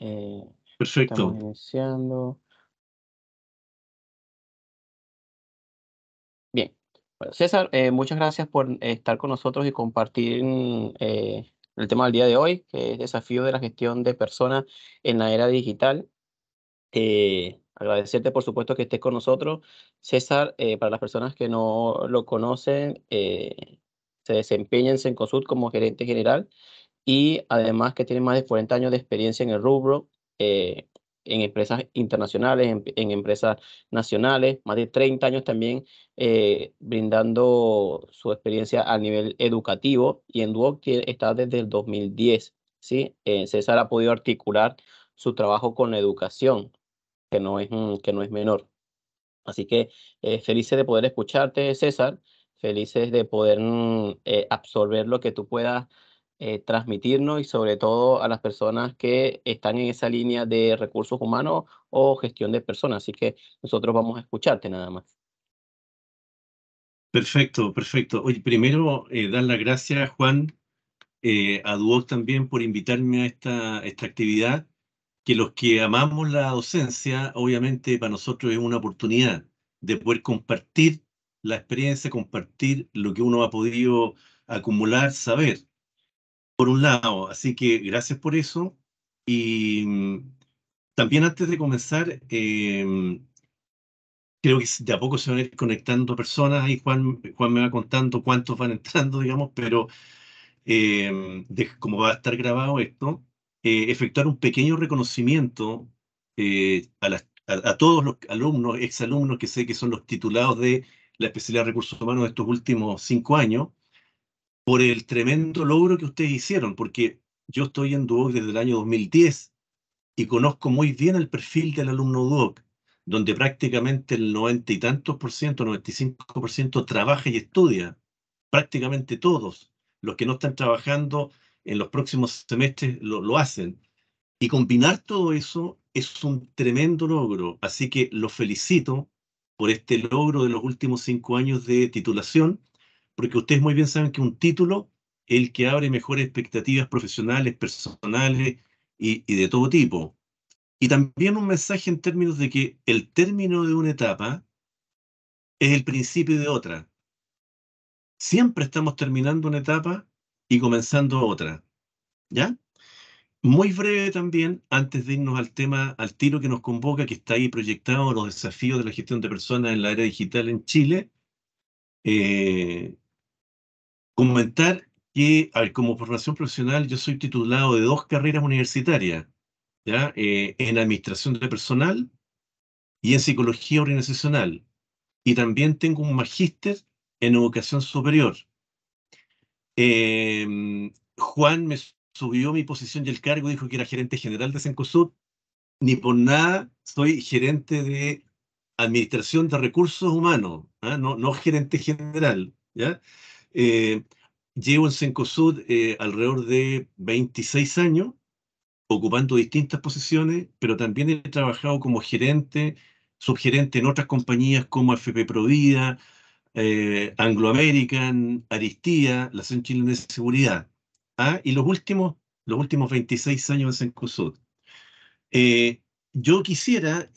Eh, Perfecto. Bien. Bueno, César, eh, muchas gracias por estar con nosotros y compartir eh, el tema del día de hoy, que es desafío de la gestión de personas en la era digital. agradecerte, por supuesto, que estés con nosotros. César, para las personas que no lo conocen, se desempeña en Sencosud como gerente general y además que tiene más de 40 años de experiencia en el rubro, eh, en empresas internacionales, en, empresas nacionales, más de 30 años también eh, brindando su experiencia a nivel educativo y en Duoc está desde el 2010. ¿sí? Eh, César ha podido articular su trabajo con educación, que no es, que no es menor. Así que felices de poder escucharte, César, felices de poder mm, absorber lo que tú puedas eh, transmitirnos y sobre todo a las personas que están en esa línea de recursos humanos o gestión de personas. Así que nosotros vamos a escucharte nada más. Perfecto, perfecto. hoy primero eh, dar las gracias, Juan, eh, a Duoc también por invitarme a esta, esta actividad, que los que amamos la docencia, obviamente para nosotros es una oportunidad de poder compartir la experiencia, compartir lo que uno ha podido acumular, saber por un lado. Así que gracias por eso. Y mm, también antes de comenzar, em, creo que de a poco se van a ir conectando personas. y Juan, Juan me va contando cuántos van entrando, digamos, pero em, de, como va a estar grabado esto, eh, efectuar un pequeño reconocimiento eh, a, a, todos los alumnos, exalumnos que sé que son los titulados de la especialidad de recursos humanos de estos últimos cinco años por el tremendo logro que ustedes hicieron, porque yo estoy en Duoc desde el año 2010 y conozco muy bien el perfil del alumno Duoc, donde prácticamente el noventa y tantos por ciento, 95 por ciento, trabaja y estudia, prácticamente todos. Los que no están trabajando en los próximos semestres lo, lo hacen. Y combinar todo eso es un tremendo logro, así que los felicito por este logro de los últimos cinco años de titulación porque ustedes muy bien saben que un título es el que abre mejores expectativas profesionales, personales y, de todo tipo. Y también un mensaje en términos de que el término de una etapa es el principio de otra. Siempre estamos terminando una etapa y comenzando otra. ¿Ya? Muy breve también, antes de irnos al tema, al tiro que nos convoca, que está ahí proyectado los desafíos de la gestión de personas en la era digital en Chile. Eh, comentar que como formación profesional yo soy titulado de dos carreras universitarias, ¿ya? Eh, en administración de personal y en psicología organizacional. Y también tengo un magíster en educación superior. Em, Juan me subió mi posición y el cargo, dijo que era gerente general de Cencosud. Ni por nada soy gerente de administración de recursos humanos, ¿ah? no, no gerente general. ¿ya? Eh, llevo en Sencosud eh, alrededor de 26 años, ocupando distintas posiciones, pero también he trabajado como gerente, subgerente en otras compañías como FP Provida, eh, Anglo American, Aristía, la Asociación Chilena de Seguridad. ¿ah? Y los últimos, los últimos 26 años en Cencosud. Eh, yo quisiera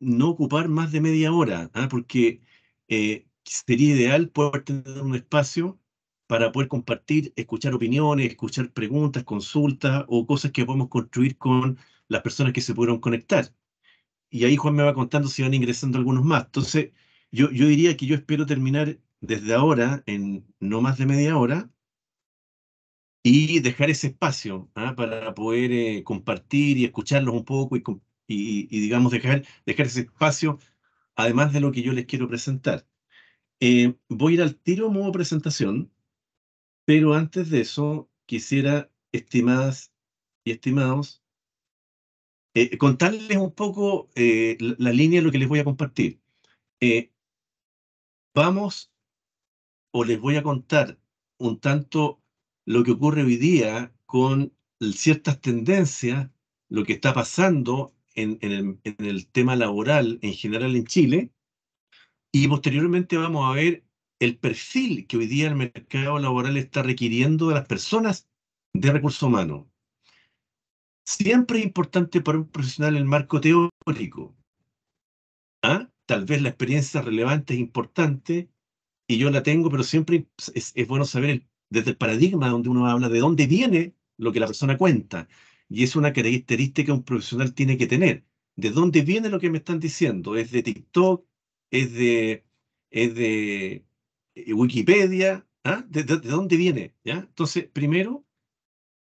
no ocupar más de media hora, ¿ah? porque sería ideal poder tener un espacio para poder compartir, escuchar opiniones, escuchar preguntas, consultas o cosas que podemos construir con las personas que se pudieron conectar. Y ahí Juan me va contando si van ingresando algunos más. Entonces, yo, yo diría que yo espero terminar desde ahora en no más de media hora y dejar ese espacio ¿ah? para poder eh, compartir y escucharlos un poco y, y, y digamos, dejar, dejar ese espacio además de lo que yo les quiero presentar. Eh, voy a ir al tiro modo presentación, pero antes de eso quisiera, estimadas y estimados, eh, contarles un poco eh, la, línea de lo que les voy a compartir. vamos o les voy a contar un tanto lo que ocurre hoy día con ciertas tendencias, lo que está pasando en el tema laboral en general en Chile, y posteriormente vamos a ver el perfil que hoy día el mercado laboral está requiriendo de las personas de recursos humanos. Siempre es importante para un profesional el marco teórico. ¿ah? Tal vez la experiencia relevante es importante y yo la tengo, pero siempre es, bueno saber desde el paradigma donde uno habla de dónde viene lo que la persona cuenta. Y es una característica que un profesional tiene que tener. ¿De dónde viene lo que me están diciendo? ¿Es de TikTok? es de, es de eh, Wikipedia, ¿ah? ¿De, dónde viene? ¿ya? Entonces, primero,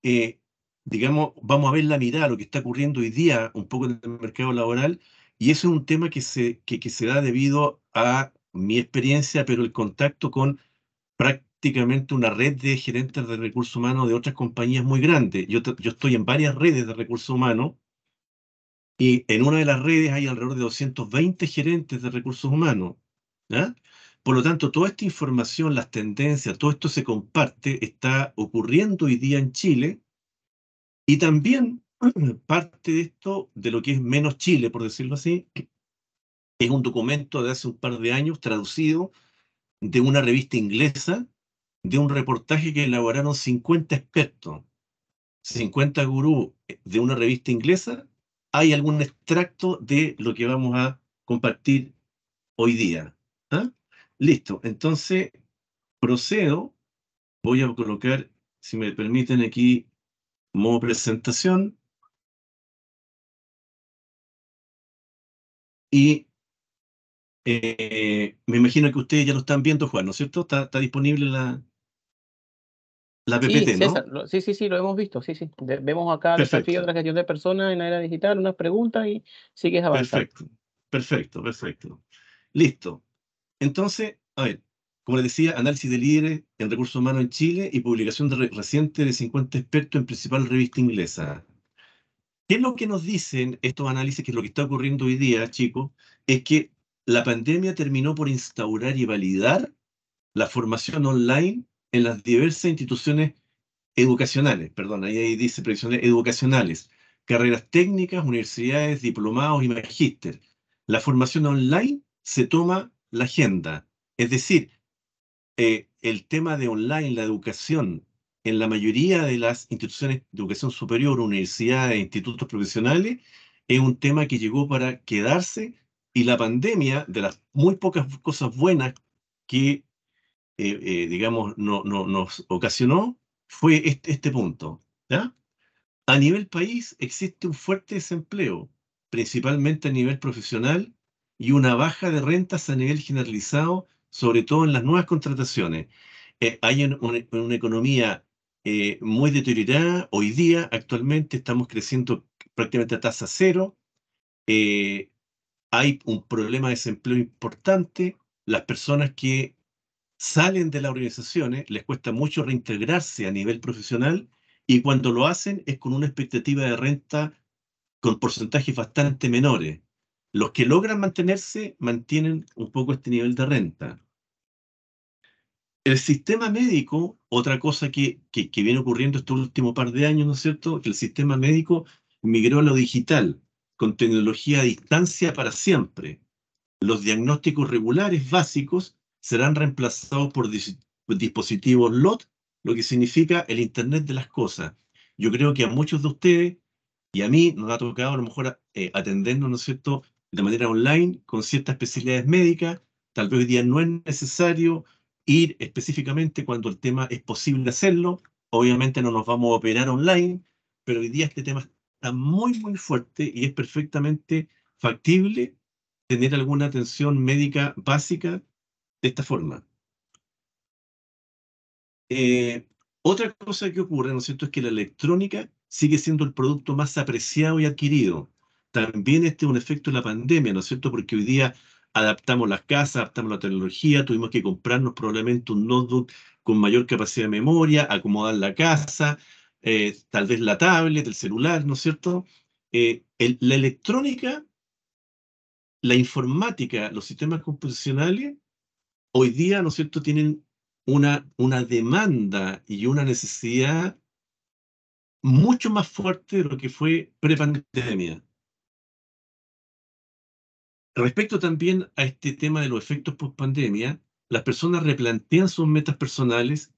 eh, digamos, vamos a ver la mirada, lo que está ocurriendo hoy día un poco en el mercado laboral, y eso es un tema que se, se da debido a mi experiencia, pero el contacto con prácticamente una red de gerentes de recursos humanos de otras compañías muy grandes. Yo, yo estoy en varias redes de recursos humanos y en una de las redes hay alrededor de 220 gerentes de recursos humanos. Por lo tanto, toda esta información, las tendencias, todo esto se comparte, está ocurriendo hoy día en Chile. Y también parte de esto, de lo que es menos Chile, por decirlo así, es un documento de hace un par de años traducido de una revista inglesa, de un reportaje que elaboraron 50 expertos, 50 gurús de una revista inglesa hay algún extracto de lo que vamos a compartir hoy día. ¿Ah? Listo, entonces procedo. Voy a colocar, si me permiten, aquí modo presentación. Y eh, me imagino que ustedes ya lo están viendo, Juan, ¿no es cierto? está disponible la, la PPT, ¿no? sí, sí, sí, lo hemos visto, sí, sí. vemos acá el desafío de la gestión de personas en la era digital, unas preguntas y sigues avanzando. Perfecto, perfecto, perfecto. Listo. Entonces, a ver, como les decía, análisis de líderes en recursos humanos en Chile y publicación reciente de 50 expertos en principal revista inglesa. ¿Qué es lo que nos dicen estos análisis? Que es lo que está ocurriendo hoy día, chicos, es que la pandemia terminó por instaurar y validar la formación online en las diversas instituciones educacionales, perdón, ahí, dice previsiones educacionales, carreras técnicas, universidades, diplomados y magíster. La formación online se toma la agenda, es decir, eh, el tema de online, la educación, en la mayoría de las instituciones de educación superior, universidades, institutos profesionales, es un tema que llegó para quedarse y la pandemia, de las muy pocas cosas buenas que eh, eh, digamos, no, no, nos ocasionó fue este, punto. A nivel país existe un fuerte desempleo, principalmente a nivel profesional, y una baja de rentas a nivel generalizado, sobre todo en las nuevas contrataciones. Eh, hay una economía muy deteriorada. Hoy día, actualmente, estamos creciendo prácticamente a tasa cero. hay un problema de desempleo importante. Las personas que salen de las organizaciones, les cuesta mucho reintegrarse a nivel profesional y cuando lo hacen es con una expectativa de renta con porcentajes bastante menores. Los que logran mantenerse mantienen un poco este nivel de renta. El sistema médico, otra cosa que, que, viene ocurriendo estos últimos par de años, ¿no es cierto? Que el sistema médico migró a lo digital, con tecnología a distancia para siempre. Los diagnósticos regulares básicos serán reemplazados por dispositivos LOT, lo que significa el Internet de las Cosas. Yo creo que a muchos de ustedes y a mí nos ha tocado a lo mejor eh, atendernos, ¿no es cierto?, de manera online, con ciertas especialidades médicas. Tal vez hoy día no es necesario ir específicamente cuando el tema es posible hacerlo. Obviamente no nos vamos a operar online, pero hoy día este tema está muy, muy fuerte y es perfectamente factible tener alguna atención médica básica de esta forma. Eh, otra cosa que ocurre, ¿no es cierto?, es que la electrónica sigue siendo el producto más apreciado y adquirido. También este es un efecto de la pandemia, ¿no es cierto?, porque hoy día adaptamos las casas, adaptamos la tecnología, tuvimos que comprarnos probablemente un notebook con mayor capacidad de memoria, acomodar la casa, eh, tal vez la tablet, el celular, ¿no es cierto? Eh, la electrónica, la informática, los sistemas computacionales hoy día, ¿no es cierto?, tienen una, una demanda y una necesidad mucho más fuerte de lo que fue prepandemia. Respecto también a este tema de los efectos post-pandemia, las personas replantean sus metas personales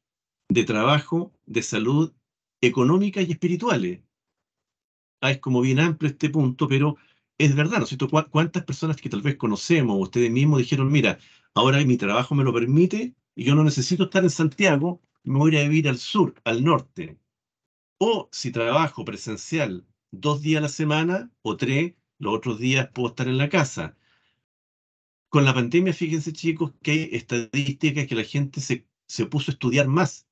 de trabajo, de salud, económicas y espirituales. Ah, es como bien amplio este punto, pero es verdad, ¿no es ¿Cuántas personas que tal vez conocemos, ustedes mismos dijeron, mira, ahora mi trabajo me lo permite y yo no necesito estar en Santiago, me voy a vivir al sur, al norte? O si trabajo presencial dos días a la semana o tres, los otros días puedo estar en la casa. Con la pandemia, fíjense chicos, que hay estadísticas que la gente se, se puso a estudiar más.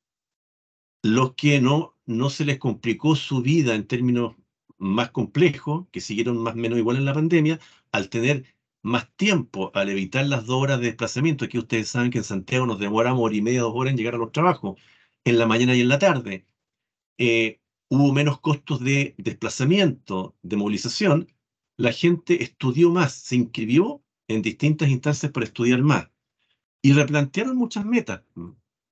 Los que no, no se les complicó su vida en términos más complejo, que siguieron más o menos igual en la pandemia, al tener más tiempo, al evitar las dos horas de desplazamiento. que ustedes saben que en Santiago nos demoramos hora y media, dos horas en llegar a los trabajos, en la mañana y en la tarde. Eh, hubo menos costos de desplazamiento, de movilización. La gente estudió más, se inscribió en distintas instancias para estudiar más. Y replantearon muchas metas,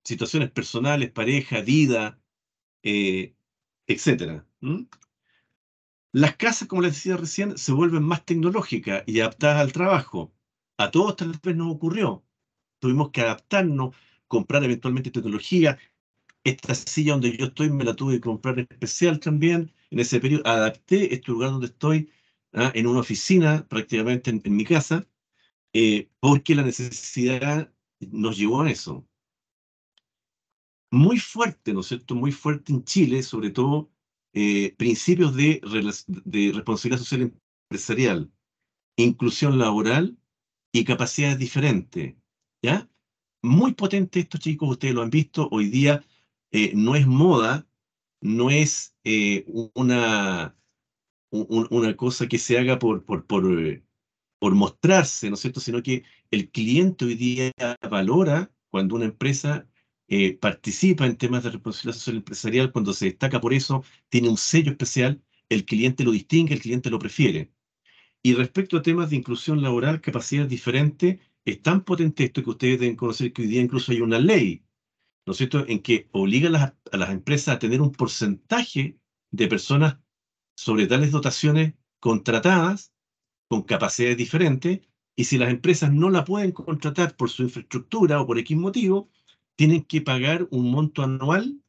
situaciones personales, pareja, vida, eh, etcétera. Las casas, como les decía recién, se vuelven más tecnológicas y adaptadas al trabajo. A todos tal vez nos ocurrió. Tuvimos que adaptarnos, comprar eventualmente tecnología. Esta silla donde yo estoy me la tuve que comprar especial también. En ese periodo adapté este lugar donde estoy ¿ah? en una oficina, prácticamente en, mi casa, eh, porque la necesidad nos llevó a eso. Muy fuerte, ¿no es cierto? Muy fuerte en Chile, sobre todo eh, principios de, responsabilidad social empresarial, inclusión laboral y capacidades diferentes. ¿Ya? Muy potente esto, chicos, ustedes lo han visto. Hoy día eh, no es moda, no es eh, una, una cosa que se haga por, por, por mostrarse, ¿no es cierto? Sino que el cliente hoy día valora cuando una empresa eh, participa en temas de responsabilidad social empresarial, cuando se destaca por eso, tiene un sello especial, el cliente lo distingue, el cliente lo prefiere. Y respecto a temas de inclusión laboral, capacidades diferentes, es tan potente esto que ustedes deben conocer que hoy día incluso hay una ley, ¿no es cierto?, en que obliga a las, empresas a tener un porcentaje de personas sobre tales dotaciones contratadas con capacidades diferentes, y si las empresas no la pueden contratar por su infraestructura o por X motivo, tienen que pagar un monto anual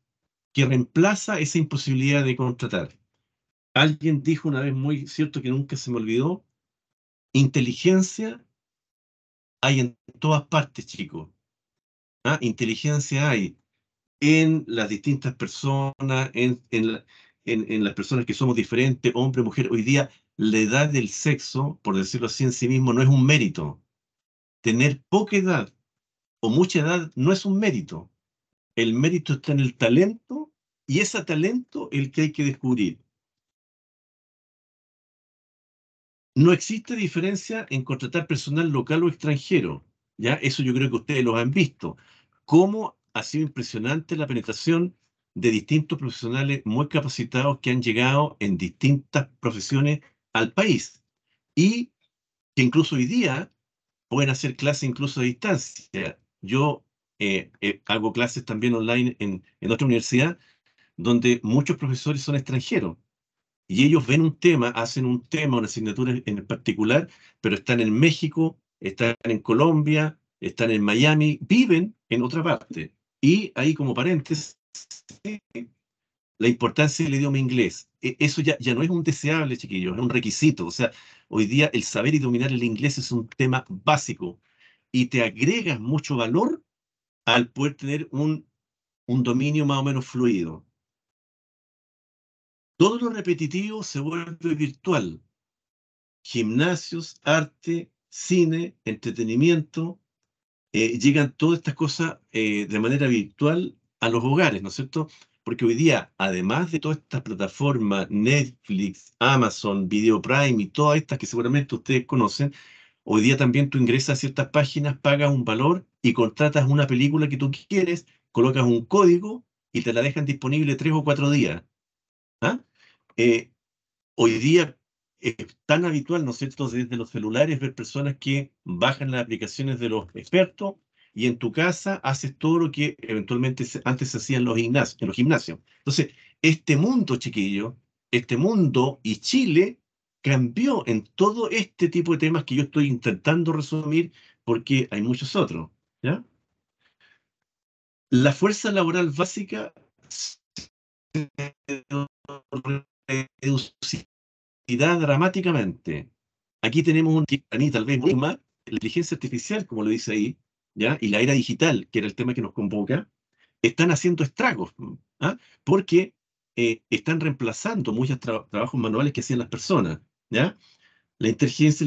que reemplaza esa imposibilidad de contratar. Alguien dijo una vez muy cierto que nunca se me olvidó, inteligencia hay en todas partes, chicos. ¿Ah? Inteligencia hay en las distintas personas, en, en las personas que somos diferentes, hombre, mujer. Hoy día la edad del sexo, por decirlo así en sí mismo, no es un mérito. Tener poca edad o mucha edad no es un mérito. El mérito está en el talento y ese talento el que hay que descubrir. No existe diferencia en contratar personal local o extranjero. Ya eso yo creo que ustedes lo han visto. Cómo ha sido impresionante la penetración de distintos profesionales muy capacitados que han llegado en distintas profesiones al país y que incluso hoy día pueden hacer clases incluso a distancia. Yo eh, eh, hago clases también online en, en otra universidad, donde muchos profesores son extranjeros y ellos ven un tema, hacen un tema, una asignatura en particular, pero están en México, están en Colombia, están en Miami, viven en otra parte. Y ahí como paréntesis, la importancia del idioma inglés. E, eso ya, ya no es un deseable, chiquillos, es un requisito. O sea, hoy día el saber y dominar el inglés es un tema básico y te agregas mucho valor al poder tener un, un dominio más o menos fluido. Todo lo repetitivo se vuelve virtual. Gimnasios, arte, cine, entretenimiento, eh, llegan todas estas cosas eh, de manera virtual a los hogares, ¿no es cierto? Porque hoy día, además de todas estas plataformas, Netflix, Amazon, Video Prime y todas estas que seguramente ustedes conocen, Hoy día también tú ingresas a ciertas páginas, pagas un valor y contratas una película que tú quieres, colocas un código y te la dejan disponible tres o cuatro días. ¿ah? Eh, hoy día es tan habitual, ¿no es cierto?, desde los celulares ver personas que bajan las aplicaciones de los expertos y en tu casa haces todo lo que eventualmente antes se hacía los, gimnasios, en los gimnasios. Entonces, este mundo, chiquillo, este mundo y Chile cambió en todo este tipo de temas que yo estoy intentando resumir porque hay muchos otros. La fuerza laboral básica se reducirá dramáticamente. Aquí tenemos un ni tal vez más, la inteligencia artificial, como lo dice ahí, ¿ya? y la era digital, que era el tema que nos convoca, están haciendo estragos, ¿ah? porque eh, están reemplazando muchos trabajos manuales que hacían las personas. La inteligencia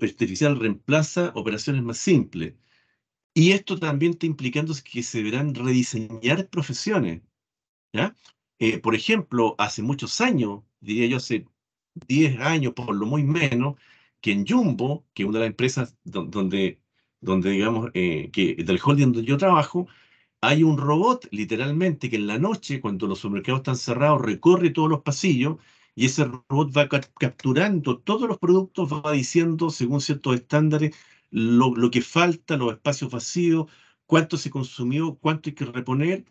artificial reemplaza operaciones más simples. Y esto también está implicando que se deberán rediseñar profesiones. ¿ya? Eh, por ejemplo, hace muchos años, diría yo hace 10 años por lo muy menos, que en Jumbo, que es una de las empresas donde, donde digamos, eh, que del holding donde yo trabajo, hay un robot literalmente que en la noche, cuando los supermercados están cerrados, recorre todos los pasillos y ese robot va capturando todos los productos, va diciendo según ciertos estándares lo, que falta, los espacios vacíos, cuánto se consumió, cuánto hay que reponer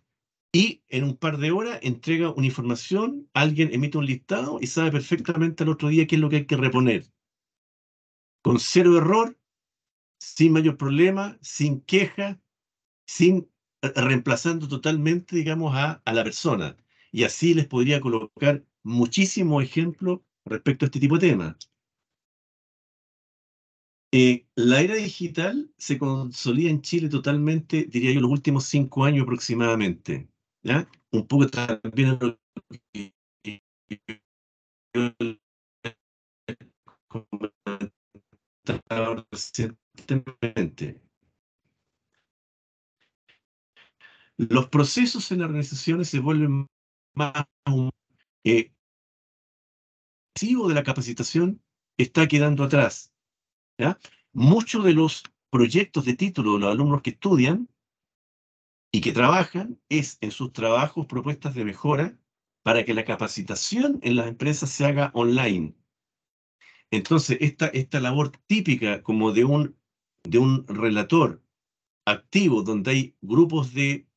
y en un par de horas entrega una información, alguien emite un listado y sabe perfectamente al otro día qué es lo que hay que reponer. Con cero error, sin mayor problema, sin queja, sin eh, reemplazando totalmente, digamos, a, a la persona. Y así les podría colocar muchísimos ejemplos respecto a este tipo de temas. Eh, la era digital se consolida en Chile totalmente, diría yo, los últimos cinco años aproximadamente. Un poco también lo que yo recientemente. Los procesos en las organizaciones se vuelven más humanos eh, de la capacitación está quedando atrás. ¿ya? Muchos de los proyectos de título de los alumnos que estudian y que trabajan es en sus trabajos propuestas de mejora para que la capacitación en las empresas se haga online. Entonces, esta, esta labor típica como de un, de un relator activo, donde hay grupos de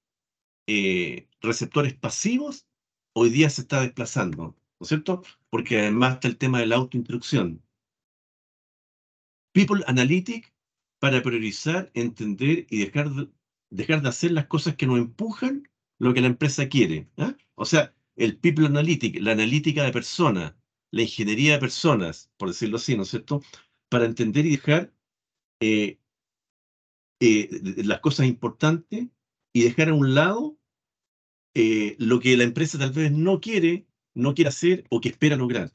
eh, receptores pasivos, hoy día se está desplazando, ¿no es cierto? Porque además está el tema de la autoinstrucción. People Analytic para priorizar, entender y dejar de, dejar de hacer las cosas que nos empujan lo que la empresa quiere. ¿ah? O sea, el People Analytic, la analítica de personas, la ingeniería de personas, por decirlo así, ¿no es cierto? Para entender y dejar eh, eh, las cosas importantes y dejar a un lado eh, lo que la empresa tal vez no quiere, no quiere hacer o que espera lograr.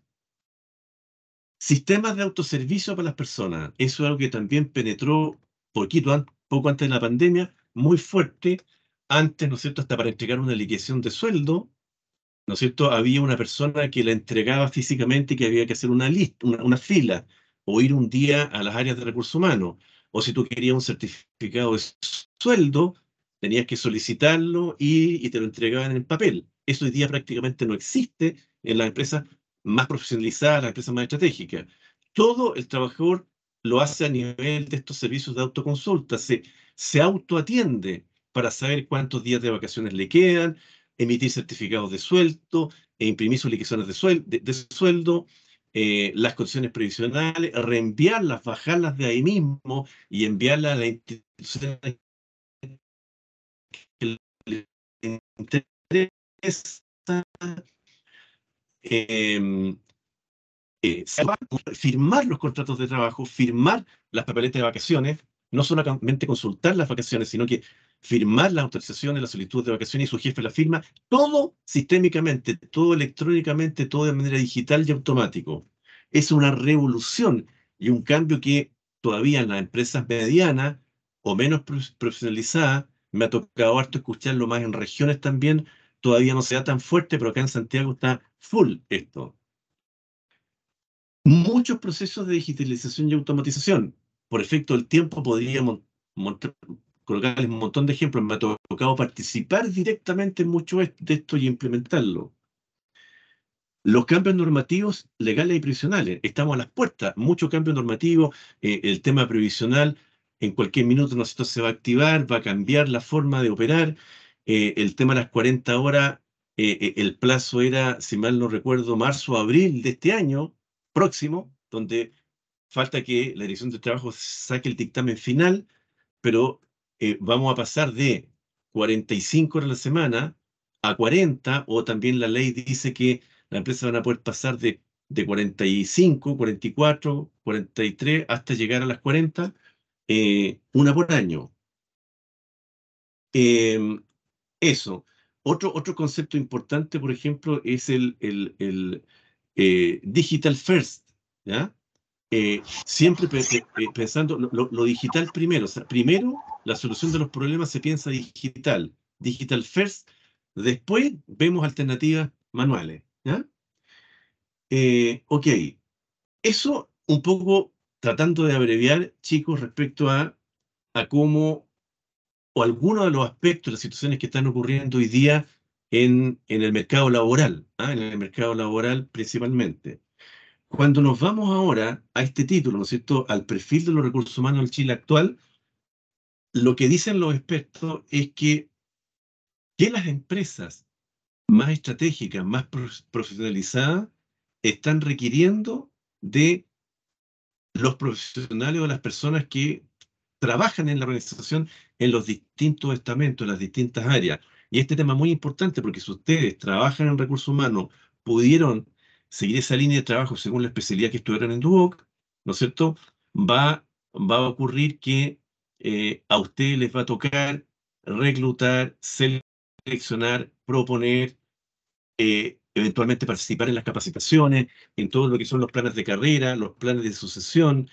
Sistemas de autoservicio para las personas. Eso es algo que también penetró poquito poco antes de la pandemia, muy fuerte. Antes, ¿no es cierto?, hasta para entregar una liquidación de sueldo, ¿no es cierto?, había una persona que la entregaba físicamente y que había que hacer una lista, una, una fila, o ir un día a las áreas de recursos humanos. O si tú querías un certificado de sueldo, tenías que solicitarlo y, te lo entregaban en papel. Eso hoy día prácticamente no existe en las empresas más profesionalizadas, las empresas más estratégicas. Todo el trabajador lo hace a nivel de estos servicios de autoconsulta, se, se autoatiende para saber cuántos días de vacaciones le quedan, emitir certificados de sueldo, e imprimir sus liquidaciones de, sueldo, eh, las condiciones previsionales, reenviarlas, bajarlas de ahí mismo y enviarlas a la institución le interesa em, eh, firmar los contratos de trabajo, firmar las papeletas de vacaciones, no solamente consultar las vacaciones, sino que firmar las autorizaciones, las solicitudes de vacaciones y su jefe la firma, todo sistémicamente, todo electrónicamente, todo de manera digital y automático. Es una revolución y un cambio que todavía en las empresas medianas o menos profesionalizadas me ha tocado harto escucharlo más en regiones también. Todavía no se da tan fuerte, pero acá en Santiago está full esto. Muchos procesos de digitalización y automatización. Por efecto el tiempo podría colocarles un montón de ejemplos. Me ha tocado participar directamente en mucho de esto y implementarlo. Los cambios normativos legales y previsionales. Estamos a las puertas. Mucho cambio normativo, eh, el tema previsional, en cualquier minuto nosotros se va a activar, va a cambiar la forma de operar. Eh, el tema de las 40 horas, eh, eh, el plazo era, si mal no recuerdo, marzo, o abril de este año próximo, donde falta que la Dirección de Trabajo saque el dictamen final, pero vamos a pasar de 45 horas a la semana a 40, o también la ley dice que la empresa van a poder pasar de, de 45, 44, 43 hasta llegar a las 40 eh, una por año. Em, eso. Otro, otro concepto importante, por ejemplo, es el, el, eh, digital first. ¿ya? Eh, siempre pensando lo, digital primero. sea, primero, la solución de los problemas se piensa digital. Digital first. Después vemos alternativas manuales. ¿ya? ok. Eso un poco tratando de abreviar, chicos, respecto a, a cómo o algunos de los aspectos, las situaciones que están ocurriendo hoy día en, en el mercado laboral, ¿ah? en el mercado laboral principalmente. Cuando nos vamos ahora a este título, ¿no es cierto?, al perfil de los recursos humanos del Chile actual, lo que dicen los expertos es que, que las empresas más estratégicas, más profesionalizadas, están requiriendo de los profesionales o las personas que trabajan en la organización en los distintos estamentos, en las distintas áreas. Y este tema es muy importante porque si ustedes trabajan en recursos humanos, pudieron seguir esa línea de trabajo según la especialidad que estuvieran en Duoc, ¿no es cierto? Va, va a ocurrir que eh, a ustedes les va a tocar reclutar, seleccionar, proponer, eh, eventualmente participar en las capacitaciones, en todo lo que son los planes de carrera, los planes de sucesión,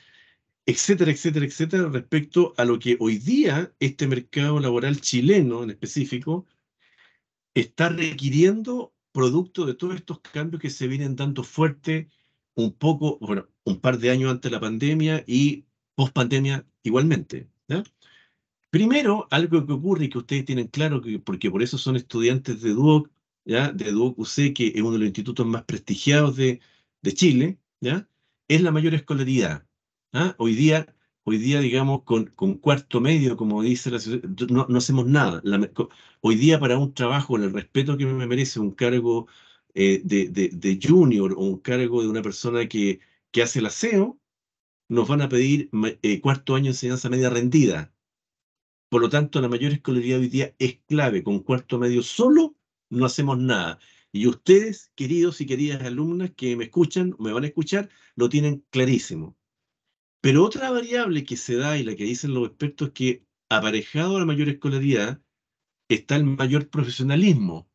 etcétera, etcétera, etcétera, respecto a lo que hoy día este mercado laboral chileno en específico está requiriendo producto de todos estos cambios que se vienen dando fuerte un poco, bueno, un par de años antes de la pandemia y post pandemia igualmente. Primero, algo que ocurre y que ustedes tienen claro, que, porque por eso son estudiantes de DUOC, ¿ya? de que es uno de los institutos más prestigiados de, Chile, ¿ya? es la mayor escolaridad. ¿ah? Hoy día, hoy día digamos, con, con cuarto medio, como dice la no, no hacemos nada. hoy día para un trabajo, el respeto que me merece un cargo eh, de, junior o un cargo de una persona que, que hace el aseo, nos van a pedir eh, cuarto año de enseñanza media rendida. Por lo tanto, la mayor escolaridad hoy día es clave. Con cuarto medio solo no hacemos nada. Y ustedes, queridos y queridas alumnas que me escuchan, me van a escuchar, lo tienen clarísimo. Pero otra variable que se da y la que dicen los expertos es que aparejado a la mayor escolaridad está el mayor profesionalismo.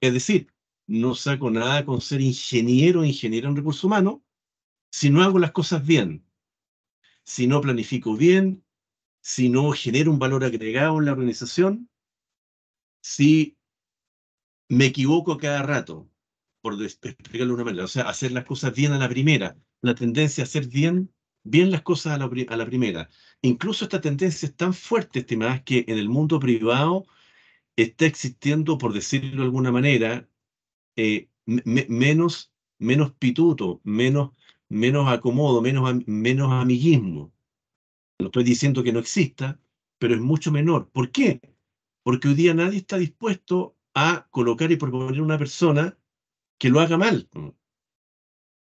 Es decir, no saco nada con ser ingeniero o ingeniero en recursos humanos si no hago las cosas bien, si no planifico bien, si no genero un valor agregado en la organización, si me equivoco cada rato, por explicarlo de una manera, o sea, hacer las cosas bien a la primera, la tendencia a hacer bien, bien las cosas a la, primera. Incluso esta tendencia es tan fuerte, estimadas, que en el mundo privado está existiendo, por decirlo de alguna manera, eh, menos, menos pituto, menos, menos acomodo, menos, menos amiguismo. No estoy diciendo que no exista, pero es mucho menor. ¿Por qué? Porque hoy día nadie está dispuesto a colocar y proponer una persona que lo haga mal.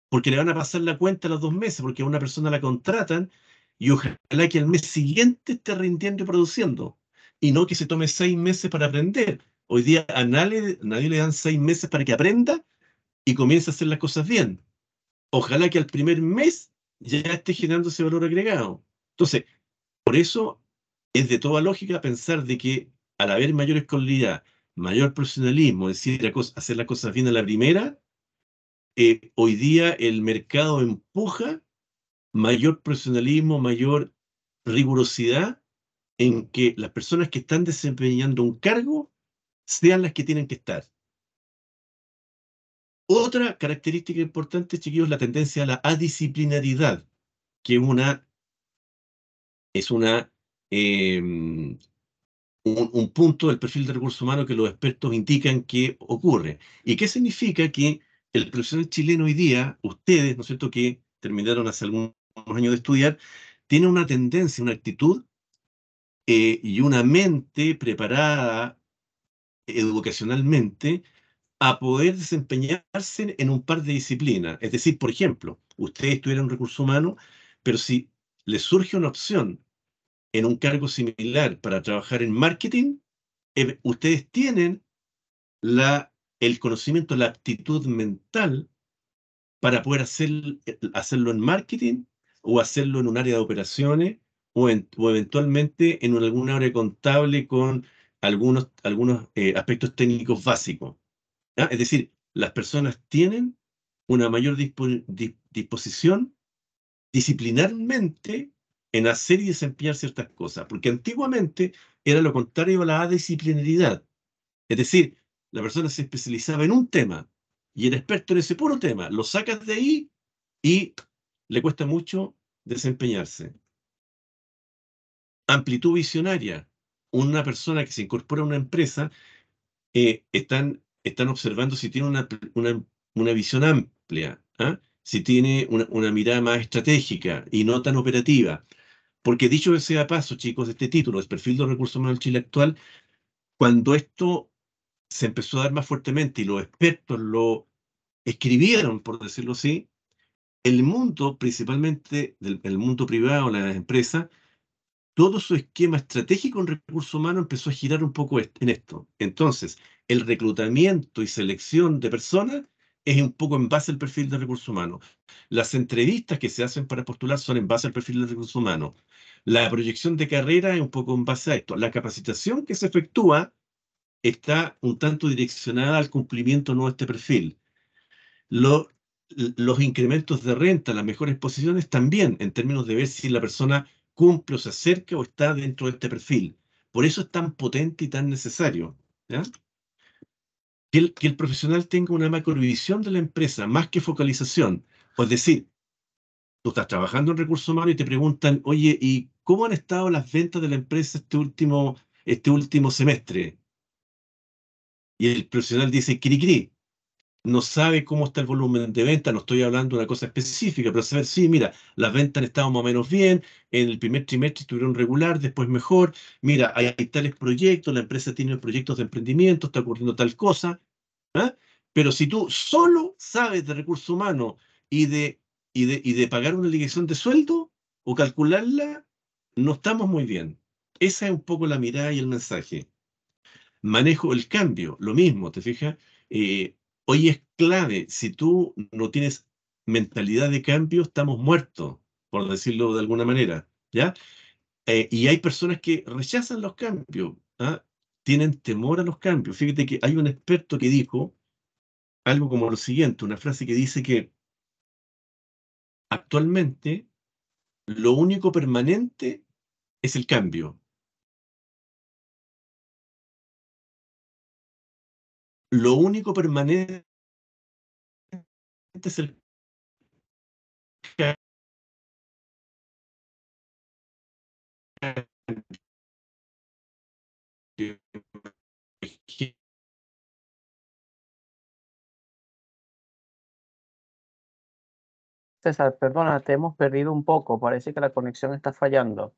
Porque le van a pasar la cuenta a los dos meses, porque a una persona la contratan y ojalá que el mes siguiente esté rindiendo y produciendo. Y no que se tome seis meses para aprender. Hoy día a nadie, le dan seis meses para que aprenda y comience a hacer las cosas bien. Ojalá que al primer mes ya esté generando ese valor agregado. Entonces, por eso es de toda lógica pensar de que al haber mayor escolaridad mayor profesionalismo, es decir, hacer las cosas bien a la primera, eh, hoy día el mercado empuja mayor profesionalismo, mayor rigurosidad en que las personas que están desempeñando un cargo sean las que tienen que estar. Otra característica importante, chiquillos, es la tendencia a la adisciplinaridad, que es una, es una em, un, punto del perfil de recursos humanos que los expertos indican que ocurre. ¿Y qué significa que el profesional chileno hoy día, ustedes, ¿no es cierto?, que terminaron hace algunos años de estudiar, tiene una tendencia, una actitud eh, y una mente preparada educacionalmente a poder desempeñarse en un par de disciplinas. Es decir, por ejemplo, ustedes tuvieron un recurso humano, pero si les surge una opción en un cargo similar para trabajar en marketing, eh, ustedes tienen la, el conocimiento, la aptitud mental para poder hacer, eh, hacerlo en marketing o hacerlo en un área de operaciones o, eventualmente en alguna área contable con algunos, algunos eh, aspectos técnicos básicos. Es decir, las personas tienen una mayor disposición disciplinarmente en hacer y desempeñar ciertas cosas, porque antiguamente era lo contrario a la disciplinaridad. Es decir, la persona se especializaba en un tema y el experto en ese puro tema. Lo sacas de ahí y le cuesta mucho desempeñarse. Amplitud visionaria. Una persona que se incorpora a una empresa, eh, están, están observando si tiene una, una, visión amplia, ¿ah? si tiene una mirada más estratégica y no tan operativa. Porque dicho sea paso, chicos, este título, el perfil de recursos humanos en Chile actual, cuando esto se empezó a dar más fuertemente y los expertos lo escribieron, por decirlo así, el mundo, principalmente el mundo privado, las empresas, todo su esquema estratégico en recursos humanos empezó a girar un poco en esto. Entonces, el reclutamiento y selección de personas es un poco en base al perfil de recursos humanos. Las entrevistas que se hacen para postular son en base al perfil de recursos humanos. La proyección de carrera es un poco en base a esto. La capacitación que se efectúa está un tanto direccionada al cumplimiento no de este perfil. los incrementos de renta, las mejores posiciones también, en términos de ver si la persona cumple o se acerca o está dentro de este perfil. Por eso es tan potente y tan necesario. ¿ya? que el, profesional tenga una macrovisión de la empresa más que focalización. Es decir, tú estás trabajando en recursos humanos y te preguntan, oye, ¿y cómo han estado las ventas de la empresa este último, este último semestre? Y el profesional dice, cri, no sabe cómo está el volumen de venta, no estoy hablando de una cosa específica, pero saber, sí, mira, las ventas han estado más o menos bien, en el primer trimestre estuvieron regular, después mejor, mira, hay, tales proyectos, la empresa tiene proyectos de emprendimiento, está ocurriendo tal cosa, ¿eh? pero si tú solo sabes de recursos humanos y de, y de, pagar una liquidación de sueldo o calcularla, no estamos muy bien. Esa es un poco la mirada y el mensaje. Manejo el cambio, lo mismo, ¿te fijas? Eh, hoy es clave. Si tú no tienes mentalidad de cambio, estamos muertos, por decirlo de alguna manera, ¿ya? Eh, y hay personas que rechazan los cambios, ¿ah? tienen temor a los cambios. Fíjate que hay un experto que dijo algo como lo siguiente, una frase que dice que actualmente lo único permanente es el cambio. Lo único permanente es el César, perdona, te hemos perdido un poco. Parece que la conexión está fallando.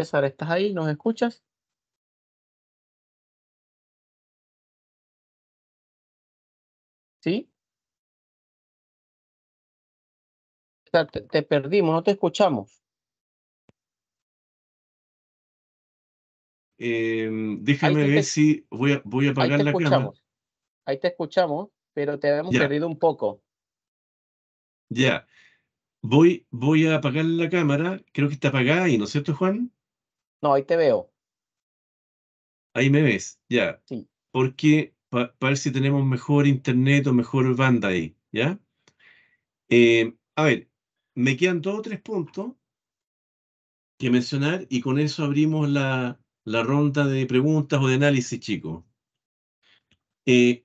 César, ¿estás ahí? ¿Nos escuchas? ¿Sí? Te, perdimos, no te escuchamos. Em, déjame ver si voy a, voy a apagar la cámara. Ahí te escuchamos, pero te habíamos perdido un poco. Ya. Voy, voy a apagar la cámara. Creo que está apagada ahí, ¿no es cierto, Juan? No, ahí te veo. Ahí me ves, ya. Sí. Porque para ver si tenemos mejor internet o mejor banda ahí, ¿ya? Eh, a ver, me quedan dos o tres puntos que mencionar y con eso abrimos la, ronda de preguntas o de análisis, chicos. Eh,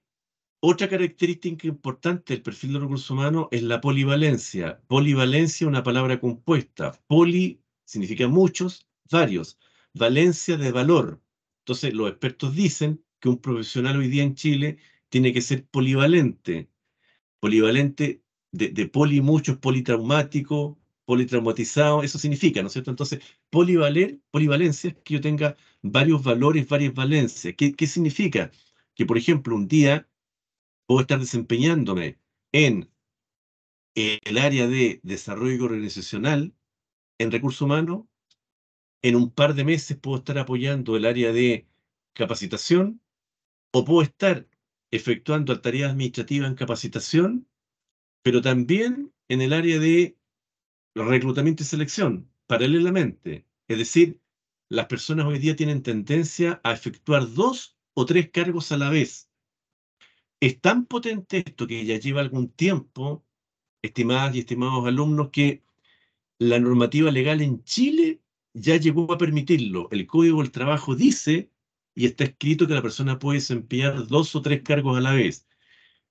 otra característica importante del perfil de recursos humanos es la polivalencia. Polivalencia es una palabra compuesta. Poli significa muchos, varios valencia de valor. Entonces, los expertos dicen que un profesional hoy día en Chile tiene que ser polivalente, polivalente de, de poli muchos, politraumático, politraumatizado, eso significa, ¿no es cierto? Entonces, polivaler, polivalencia es que yo tenga varios valores, varias valencias. ¿Qué, ¿Qué significa? Que, por ejemplo, un día puedo estar desempeñándome en el área de desarrollo organizacional, en recursos humanos, en un par de meses puedo estar apoyando el área de capacitación o puedo estar efectuando tareas administrativas en capacitación, pero también en el área de reclutamiento y selección, paralelamente. Es decir, las personas hoy día tienen tendencia a efectuar dos o tres cargos a la vez. Es tan potente esto que ya lleva algún tiempo, estimadas y estimados alumnos, que la normativa legal en Chile ya llegó a permitirlo. El Código del Trabajo dice, y está escrito, que la persona puede desempeñar dos o tres cargos a la vez.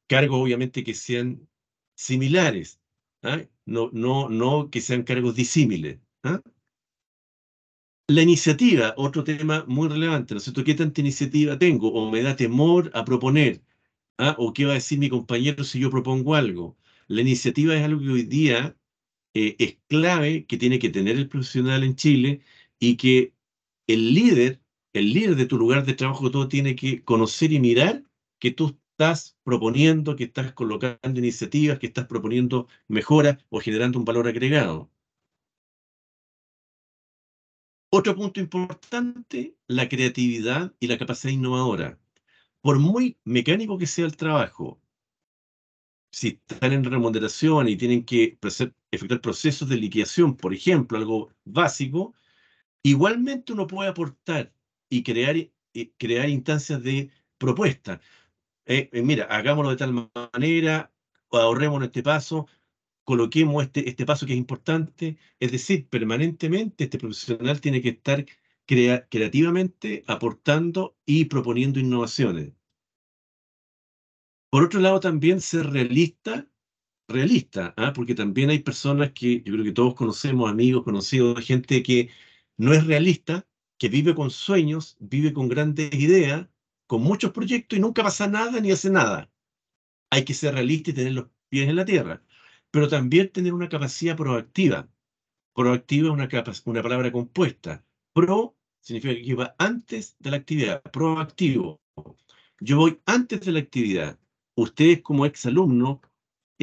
Cargos, obviamente, que sean similares, ¿ah? no, no, no que sean cargos disímiles. ¿ah? La iniciativa, otro tema muy relevante, ¿no es cierto? ¿Qué tanta iniciativa tengo? ¿O me da temor a proponer? ¿Ah? ¿O qué va a decir mi compañero si yo propongo algo? La iniciativa es algo que hoy día eh, es clave que tiene que tener el profesional en Chile y que el líder, el líder de tu lugar de trabajo, todo tiene que conocer y mirar que tú estás proponiendo, que estás colocando iniciativas, que estás proponiendo mejoras o generando un valor agregado. Otro punto importante, la creatividad y la capacidad innovadora. Por muy mecánico que sea el trabajo, si están en remuneración y tienen que efectuar procesos de liquidación, por ejemplo, algo básico, igualmente uno puede aportar y crear, eh, crear instancias de propuesta. Eh, eh, mira, hagámoslo de tal manera, ahorremos este paso, coloquemos este, este paso que es importante. Es decir, permanentemente este profesional tiene que estar creativamente aportando y proponiendo innovaciones. Por otro lado, también ser realista realista, ¿ah? porque también hay personas que yo creo que todos conocemos, amigos, conocidos, gente que no es realista, que vive con sueños, vive con grandes ideas, con muchos proyectos y nunca pasa nada ni hace nada. Hay que ser realista y tener los pies en la tierra, pero también tener una capacidad proactiva. Proactiva es una, palabra compuesta. Pro significa que va antes de la actividad, proactivo. Yo voy antes de la actividad. Ustedes como exalumnos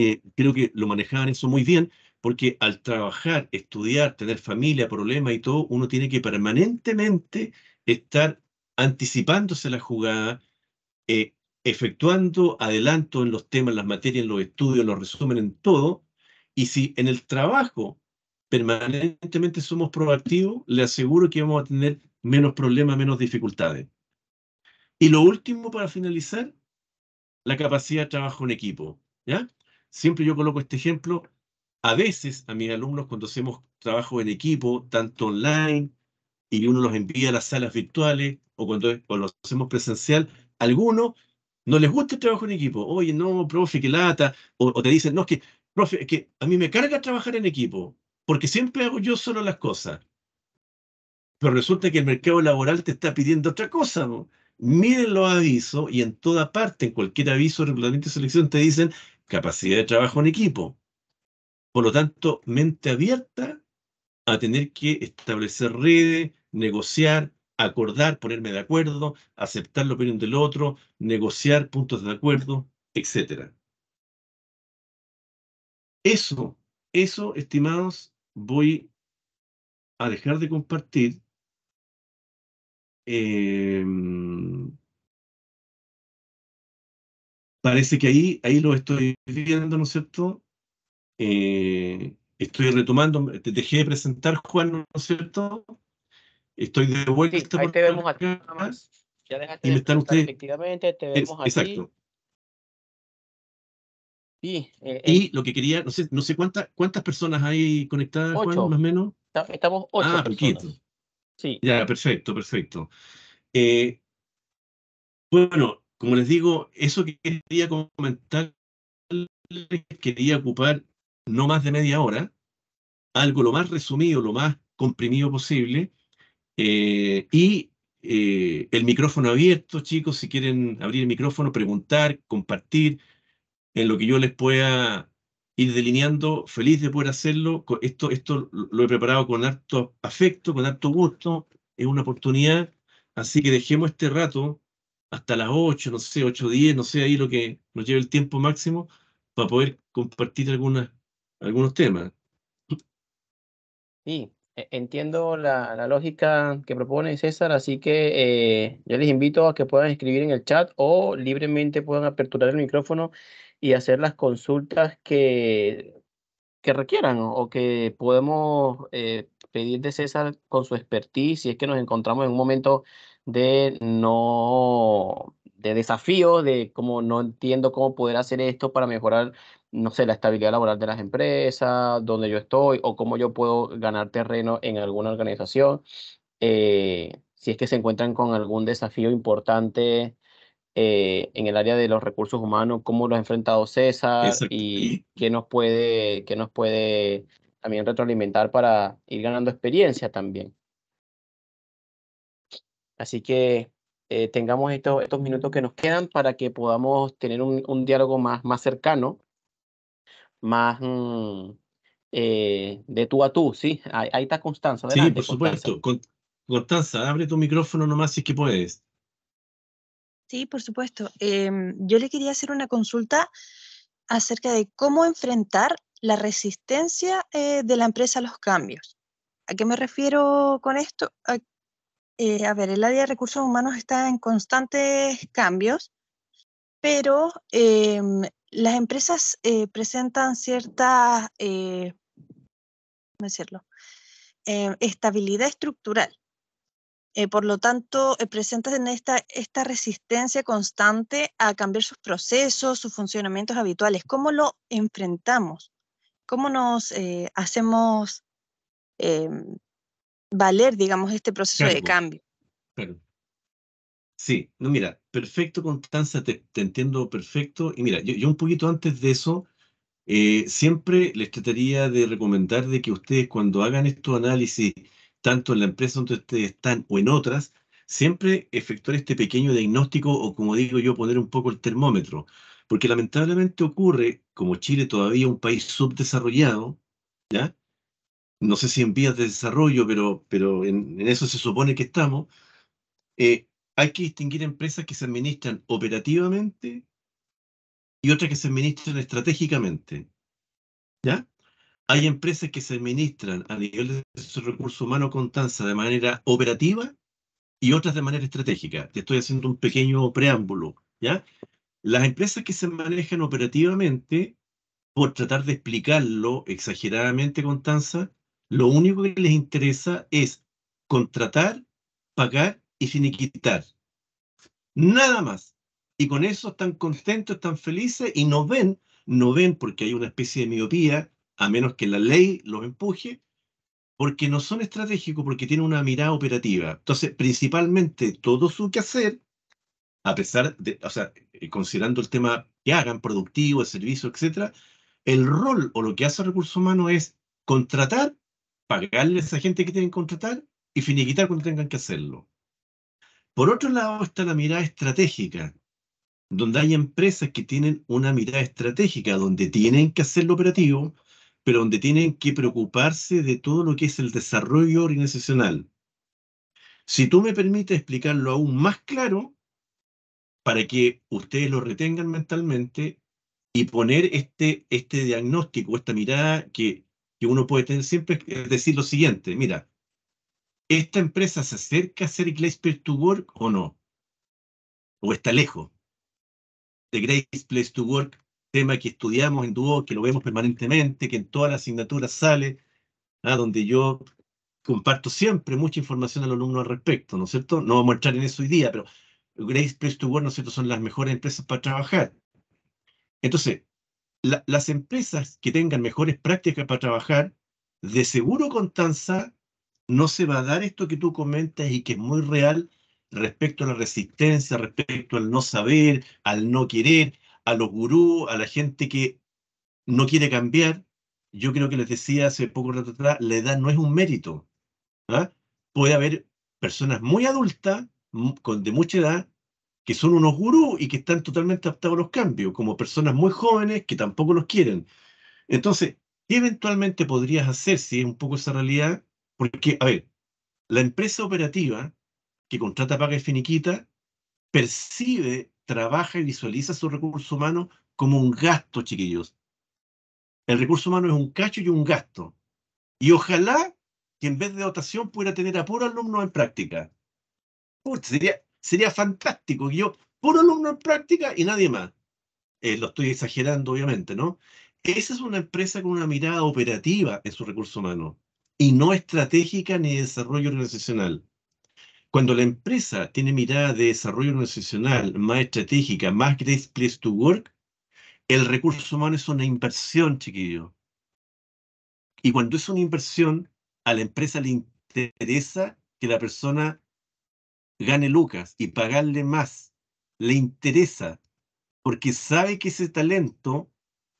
eh, creo que lo manejaban eso muy bien, porque al trabajar, estudiar, tener familia, problemas y todo, uno tiene que permanentemente estar anticipándose la jugada, eh, efectuando adelanto en los temas, en las materias, en los estudios, en los resúmenes, en todo. Y si en el trabajo permanentemente somos proactivos, le aseguro que vamos a tener menos problemas, menos dificultades. Y lo último para finalizar, la capacidad de trabajo en equipo. ¿ya? Siempre yo coloco este ejemplo. A veces a mis alumnos cuando hacemos trabajo en equipo, tanto online y uno los envía a las salas virtuales o cuando lo hacemos presencial, algunos no les gusta el trabajo en equipo. Oye, no, profe, qué lata. O, te dicen, no, es que, profe, es que a mí me carga trabajar en equipo porque siempre hago yo solo las cosas. Pero resulta que el mercado laboral te está pidiendo otra cosa. ¿no? Miren los avisos y en toda parte, en cualquier aviso, reglamento de selección, te dicen capacidad de trabajo en equipo. Por lo tanto, mente abierta a tener que establecer redes, negociar, acordar, ponerme de acuerdo, aceptar la opinión del otro, negociar puntos de acuerdo, etc. Eso, eso, estimados, voy a dejar de compartir. Eh, parece que ahí, ahí lo estoy viendo, ¿no es cierto? Eh, estoy retomando, te dejé de presentar, Juan, ¿no es cierto? Estoy de vuelta. Sí, ahí este te vemos Nomás. Ya dejaste de están ustedes. Efectivamente, te vemos aquí. Exacto. Eh, y eh. lo que quería, no sé, no sé cuántas cuántas personas hay conectadas, Juan, más o menos. Estamos ocho. Ah, poquito. Sí. Ya, perfecto, perfecto. bueno, como les digo, eso que quería comentarles, quería ocupar no más de media hora, algo lo más resumido, lo más comprimido posible, eh, y eh, el micrófono abierto, chicos, si quieren abrir el micrófono, preguntar, compartir, en lo que yo les pueda ir delineando, feliz de poder hacerlo. Esto, esto lo he preparado con harto afecto, con harto gusto, es una oportunidad, así que dejemos este rato hasta las 8, no sé, 8, 10, no sé, ahí lo que nos lleve el tiempo máximo para poder compartir algunos temas. Sí, e-, entiendo la, la, lógica que propone César, así que eh, yo les invito a que puedan escribir en el chat o libremente puedan aperturar el micrófono y hacer las consultas que, que requieran o que podemos eh, pedir de César con su expertise si es que nos encontramos en un momento de no, de desafío, de cómo no entiendo cómo poder hacer esto para mejorar, no sé, la estabilidad laboral de las empresas, donde yo estoy, o cómo yo puedo ganar terreno en alguna organización. Eh, si es que se encuentran con algún desafío importante eh, en el área de los recursos humanos, cómo lo ha enfrentado César y qué nos puede, qué nos puede también retroalimentar para ir ganando experiencia también. Así que eh, tengamos estos, minutos que nos quedan para que podamos tener un, diálogo más, cercano, más mm, eh, de tú a tú, ¿sí? Ahí, está Constanza. sí, por supuesto. Constanza. abre tu micrófono nomás si que puedes. Sí, por supuesto. Em, yo le quería hacer una consulta acerca de cómo enfrentar la resistencia eh, de la empresa a los cambios. ¿A qué me refiero con esto? A eh, a ver, el área de recursos humanos está en constantes cambios, pero em, las empresas eh, presentan cierta, eh, ¿cómo decirlo? estabilidad estructural. por lo tanto, presentan esta, esta resistencia constante a cambiar sus procesos, sus funcionamientos habituales. ¿Cómo lo enfrentamos? ¿Cómo nos hacemos em, valer, digamos, este proceso de pues. cambio. Sí, no, mira, perfecto, Constanza, te, entiendo perfecto. Y mira, yo, un poquito antes de eso, eh, siempre les trataría de recomendar de que ustedes cuando hagan estos análisis, tanto en la empresa donde ustedes están o en otras, siempre efectuar este pequeño diagnóstico o, como digo yo, poner un poco el termómetro. Porque lamentablemente ocurre, como Chile todavía un país subdesarrollado, ¿ya? no sé si en vías de desarrollo, pero, pero en, eso se supone que estamos, eh, hay que distinguir empresas que se administran operativamente y otras que se administran estratégicamente. ¿Ya? Hay empresas que se administran a nivel de su recurso humano Constanza de manera operativa y otras de manera estratégica. Te estoy haciendo un pequeño preámbulo, ¿ya? Las empresas que se manejan operativamente, por tratar de explicarlo exageradamente, con Constanza, lo único que les interesa es contratar, pagar y finiquitar. Nada más. Y con eso están contentos, están felices y no ven, no ven porque hay una especie de miopía, a menos que la ley los empuje, porque no son estratégicos, porque tienen una mirada operativa. Entonces, principalmente todo su quehacer, a pesar de, o sea, eh, considerando el tema que hagan, productivo, de servicio, etcétera, el rol o lo que hace recurso humano es contratar, pagarle a esa gente que tienen que contratar y finiquitar cuando tengan que hacerlo. Por otro lado está la mirada estratégica, donde hay empresas que tienen una mirada estratégica, donde tienen que hacer lo operativo, pero donde tienen que preocuparse de todo lo que es el desarrollo organizacional. Si tú me permites explicarlo aún más claro, para que ustedes lo retengan mentalmente y poner este, este diagnóstico, esta mirada que que uno puede tener siempre es eh, decir lo siguiente, mira, ¿esta empresa se acerca a ser Grace Place to Work o no? ¿O está lejos? De Grace Place to Work, tema que estudiamos en Duo, que lo vemos permanentemente, que en todas las asignaturas sale, a ¿ah? donde yo comparto siempre mucha información al alumno al respecto, ¿no es cierto? No vamos a entrar en eso hoy día, pero Grace Place to Work, ¿no es cierto?, son las mejores empresas para trabajar. Entonces, las empresas que tengan mejores prácticas para trabajar, de seguro, Constanza, no se va a dar esto que tú comentas y que es muy real respecto a la resistencia, respecto al no saber, al no querer, a los gurús, a la gente que no quiere cambiar. Yo creo que les decía hace poco rato atrás, la edad no es un mérito. ¿ah? Puede haber personas muy adultas, con, de mucha edad, que son unos gurús y que están totalmente adaptados a los cambios, como personas muy jóvenes que tampoco los quieren. Entonces, ¿qué eventualmente podrías hacer si es un poco esa realidad? Porque, a ver, la empresa operativa que contrata, paga y finiquita, percibe, trabaja y visualiza su recurso humano como un gasto, chiquillos. El recurso humano es un cacho y un gasto. Y ojalá que en vez de dotación pueda tener a por alumno en práctica. sería Sería fantástico que yo, puro alumno en práctica y nadie más. Eh, lo estoy exagerando, obviamente, ¿no? Esa es una empresa con una mirada operativa en su recurso humano y no estratégica ni de desarrollo organizacional. Cuando la empresa tiene mirada de desarrollo organizacional más estratégica, más great place to work, el recurso humano es una inversión, chiquillo. Y cuando es una inversión, a la empresa le interesa que la persona gane lucas y pagarle más, le interesa, porque sabe que ese talento,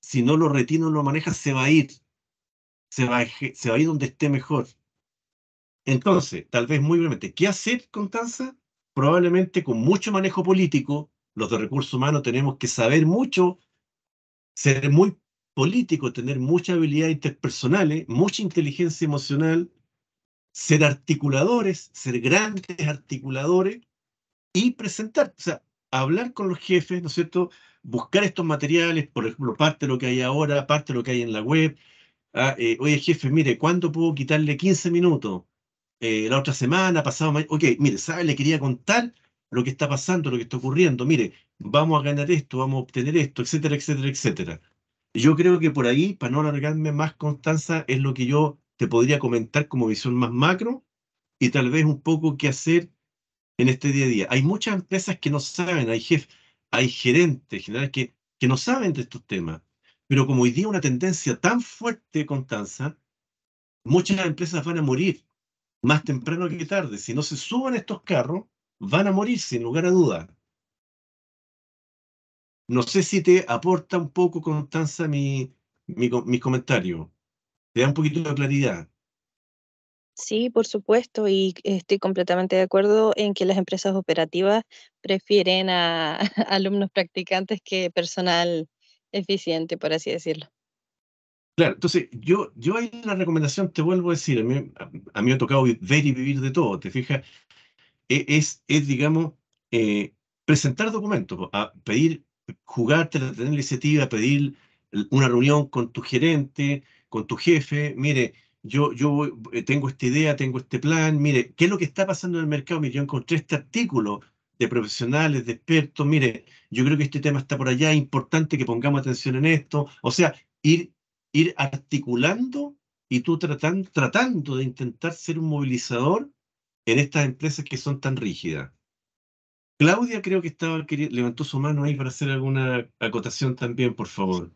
si no lo retiene o lo maneja, se va a ir. Se va a, se va a ir donde esté mejor. Entonces, tal vez muy brevemente, ¿qué hacer, Constanza? Probablemente con mucho manejo político, los de recursos humanos tenemos que saber mucho, ser muy político tener mucha habilidad interpersonales, mucha inteligencia emocional, ser articuladores, ser grandes articuladores y presentar, o sea, hablar con los jefes, ¿no es cierto? Buscar estos materiales, por ejemplo, parte de lo que hay ahora, parte de lo que hay en la web. Ah, eh, oye, jefe, mire, ¿cuánto puedo quitarle 15 minutos? Eh, la otra semana, pasado mañana. Ok, mire, ¿sabe? Le quería contar lo que está pasando, lo que está ocurriendo. Mire, vamos a ganar esto, vamos a obtener esto, etcétera, etcétera, etcétera. Yo creo que por ahí, para no alargarme más, Constanza, es lo que yo te podría comentar como visión más macro y tal vez un poco qué hacer en este día a día. Hay muchas empresas que no saben, hay jefes, hay gerentes generales que, que no saben de estos temas, pero como hoy día una tendencia tan fuerte, Constanza, muchas empresas van a morir más temprano que tarde. Si no se suben estos carros, van a morir sin lugar a dudas. No sé si te aporta un poco, Constanza, mi, mi, mi comentario te da un poquito de claridad. Sí, por supuesto, y estoy completamente de acuerdo en que las empresas operativas prefieren a, alumnos practicantes que personal eficiente, por así decirlo. Claro, entonces yo, yo hay una recomendación, te vuelvo a decir, a mí, me ha tocado ver y vivir de todo, te fijas, e-, es, es digamos, eh, presentar documentos, a pedir, jugarte, tener iniciativa, pedir una reunión con tu gerente, con tu jefe, mire, yo, yo eh, tengo esta idea, tengo este plan, mire, ¿qué es lo que está pasando en el mercado? Mire, yo encontré este artículo de profesionales, de expertos, mire, yo creo que este tema está por allá, es importante que pongamos atención en esto, o sea, ir, ir articulando y tú tratando de intentar ser un movilizador en estas empresas que son tan rígidas. Claudia creo que estaba levantó su mano ahí para hacer alguna acotación también, por favor.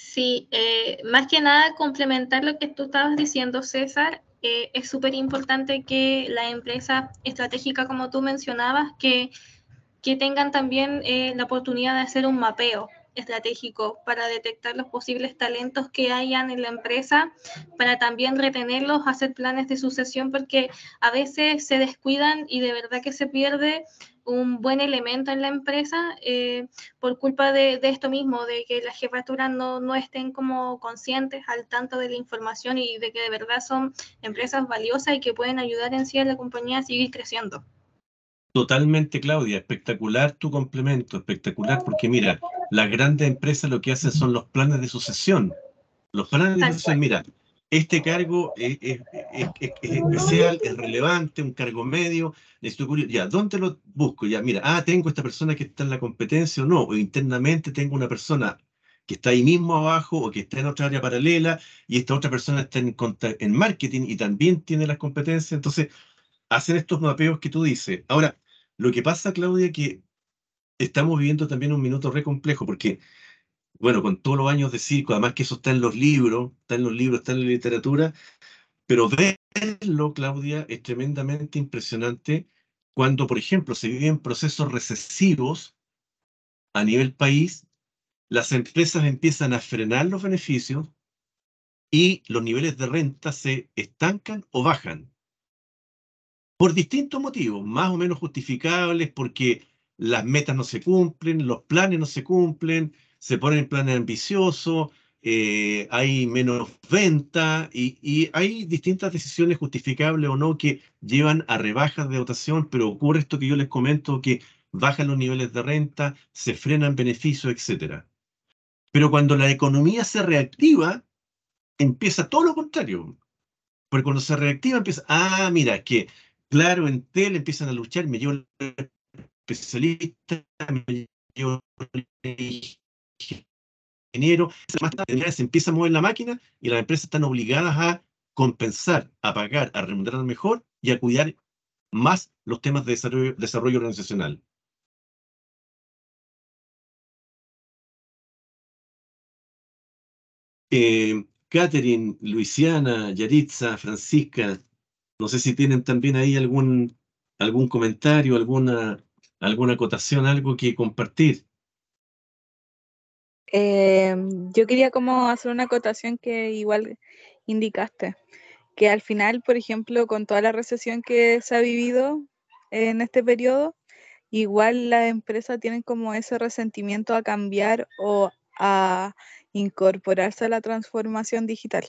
Sí, eh, más que nada complementar lo que tú estabas diciendo, César, eh, es súper importante que la empresa estratégica, como tú mencionabas, que, que tengan también eh, la oportunidad de hacer un mapeo estratégico para detectar los posibles talentos que hayan en la empresa, para también retenerlos, hacer planes de sucesión, porque a veces se descuidan y de verdad que se pierde un buen elemento en la empresa eh, por culpa de, esto mismo, de que las jefaturas no, no, estén como conscientes al tanto de la información y de que de verdad son empresas valiosas y que pueden ayudar en sí a la compañía a seguir creciendo. Totalmente, Claudia, espectacular tu complemento, espectacular, porque mira, las grandes empresas lo que hacen son los planes de sucesión. Los planes de sucesión, mira, este cargo es, especial, es relevante, un cargo medio, Ya, ¿dónde lo busco? Ya, mira, ah, tengo esta persona que está en la competencia o no, o internamente tengo una persona que está ahí mismo abajo o que está en otra área paralela y esta otra persona está en, marketing y también tiene las competencias. Entonces, hacen estos mapeos que tú dices. Ahora, lo que pasa, Claudia, que estamos viviendo también un minuto re complejo porque bueno, con todos los años de circo, además que eso está en los libros, está en los libros, está en la literatura, pero verlo, Claudia, es tremendamente impresionante cuando, por ejemplo, se viven procesos recesivos a nivel país, las empresas empiezan a frenar los beneficios y los niveles de renta se estancan o bajan. Por distintos motivos, más o menos justificables, porque las metas no se cumplen, los planes no se cumplen, se ponen planes ambiciosos, eh, hay menos venta y, hay distintas decisiones justificables o no que llevan a rebajas de dotación, pero ocurre esto que yo les comento, que bajan los niveles de renta, se frenan beneficios, etc. Pero cuando la economía se reactiva, empieza todo lo contrario. Porque cuando se reactiva empieza, ah, mira, que claro, en TEL empiezan a luchar, me llevo el especialista, me llevo ingeniero, más se empieza a mover la máquina y las empresas están obligadas a compensar, a pagar, a remunerar mejor y a cuidar más los temas de desarrollo, organizacional. Eh, Catherine, Luisiana, Yaritza, Francisca, no sé si tienen también ahí algún, algún comentario, alguna, alguna acotación, algo que compartir. Em, yo quería como hacer una acotación que igual indicaste, que al final, por ejemplo, con toda la recesión que se ha vivido en este periodo, igual las empresas tienen como ese resentimiento a cambiar o a incorporarse a la transformación digital.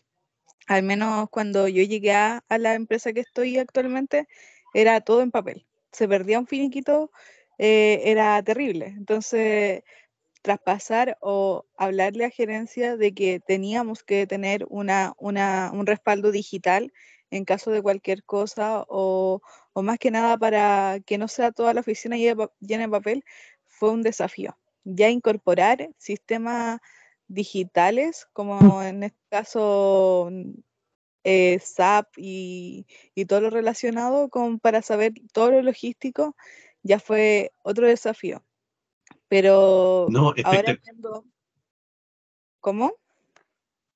Al menos cuando yo llegué a, la empresa que estoy actualmente, era todo en papel. Se perdía un finiquito, eh, era terrible. Entonces, traspasar o hablarle a gerencia de que teníamos que tener una, un respaldo digital en caso de cualquier cosa o, más que nada para que no sea toda la oficina llena de papel, fue un desafío. Ya incorporar sistemas digitales, mm. como en este caso mm, eh, SAP y, y todo lo relacionado con, para saber todo lo logístico, ya fue otro desafío. Pero no, ahora viendo... ¿Cómo?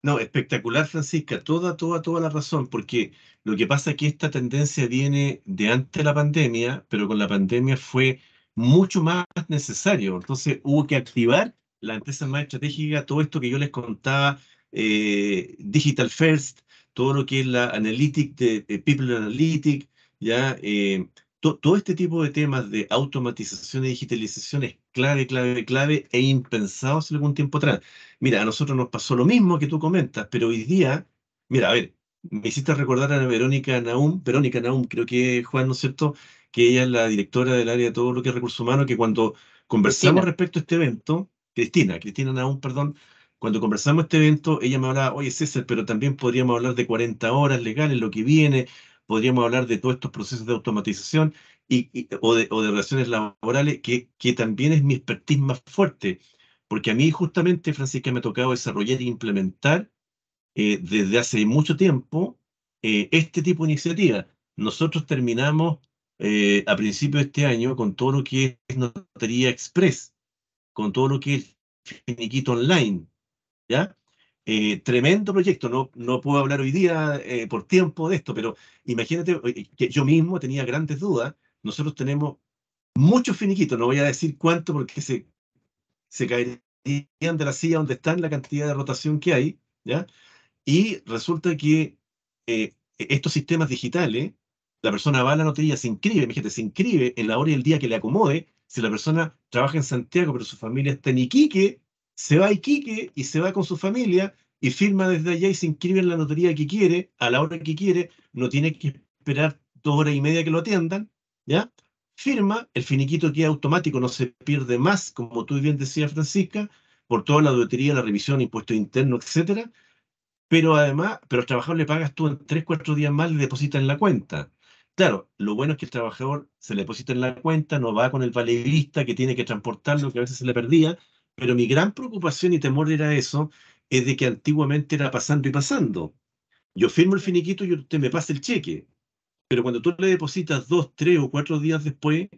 No, espectacular, Francisca, toda, toda, toda la razón, porque lo que pasa es que esta tendencia viene de antes de la pandemia, pero con la pandemia fue mucho más necesario. Entonces hubo que activar la empresa más estratégica, todo esto que yo les contaba, eh, Digital First, todo lo que es la Analytic, de, People Analytic, ya eh, todo este tipo de temas de automatización y digitalización es clave, clave, clave e impensado hace algún tiempo atrás. Mira, a nosotros nos pasó lo mismo que tú comentas, pero hoy día, mira, a ver, me hiciste recordar a Verónica Naum, Verónica Naum, creo que Juan, ¿no es cierto? Que ella es la directora del área de todo lo que es recursos humanos, que cuando conversamos respecto a este evento, Cristina, Cristina Naum, perdón, cuando conversamos este evento, ella me hablaba, oye César, pero también podríamos hablar de 40 horas legales, lo que viene, podríamos hablar de todos estos procesos de automatización y, o, de, relaciones laborales, que, que también es mi expertise más fuerte, porque a mí justamente, Francisca, me ha tocado desarrollar e implementar eh, desde hace mucho tiempo eh, este tipo de iniciativas. Nosotros terminamos eh, a principios de este año con todo lo que es Notaría Express, con todo lo que es Finiquito Online, ¿ya? Eh, tremendo proyecto, no, no puedo hablar hoy día eh, por tiempo de esto, pero imagínate que yo mismo tenía grandes dudas. Nosotros tenemos muchos finiquitos, no voy a decir cuánto porque se, se caerían de la silla donde están la cantidad de rotación que hay, ¿ya? Y resulta que eh, estos sistemas digitales, la persona va a la notaría, se inscribe, imagínate, se inscribe en la hora y el día que le acomode. Si la persona trabaja en Santiago, pero su familia está en Iquique, se va y Iquique y se va con su familia y firma desde allá y se inscribe en la notaría que quiere, a la hora que quiere, no tiene que esperar dos horas y media que lo atiendan, ¿ya? Firma, el finiquito queda automático, no se pierde más, como tú bien decías, Francisca, por toda la duetería la revisión, impuesto interno, etc pero además, pero al trabajador le pagas tú en tres, cuatro días más, le depositas en la cuenta. Claro, lo bueno es que el trabajador se le deposita en la cuenta, no va con el valerista que tiene que transportarlo, que a veces se le perdía, pero mi gran preocupación y temor era eso, es de que antiguamente era pasando y pasando. Yo firmo el finiquito y usted me pasa el cheque. Pero cuando tú le depositas dos, tres o cuatro días después,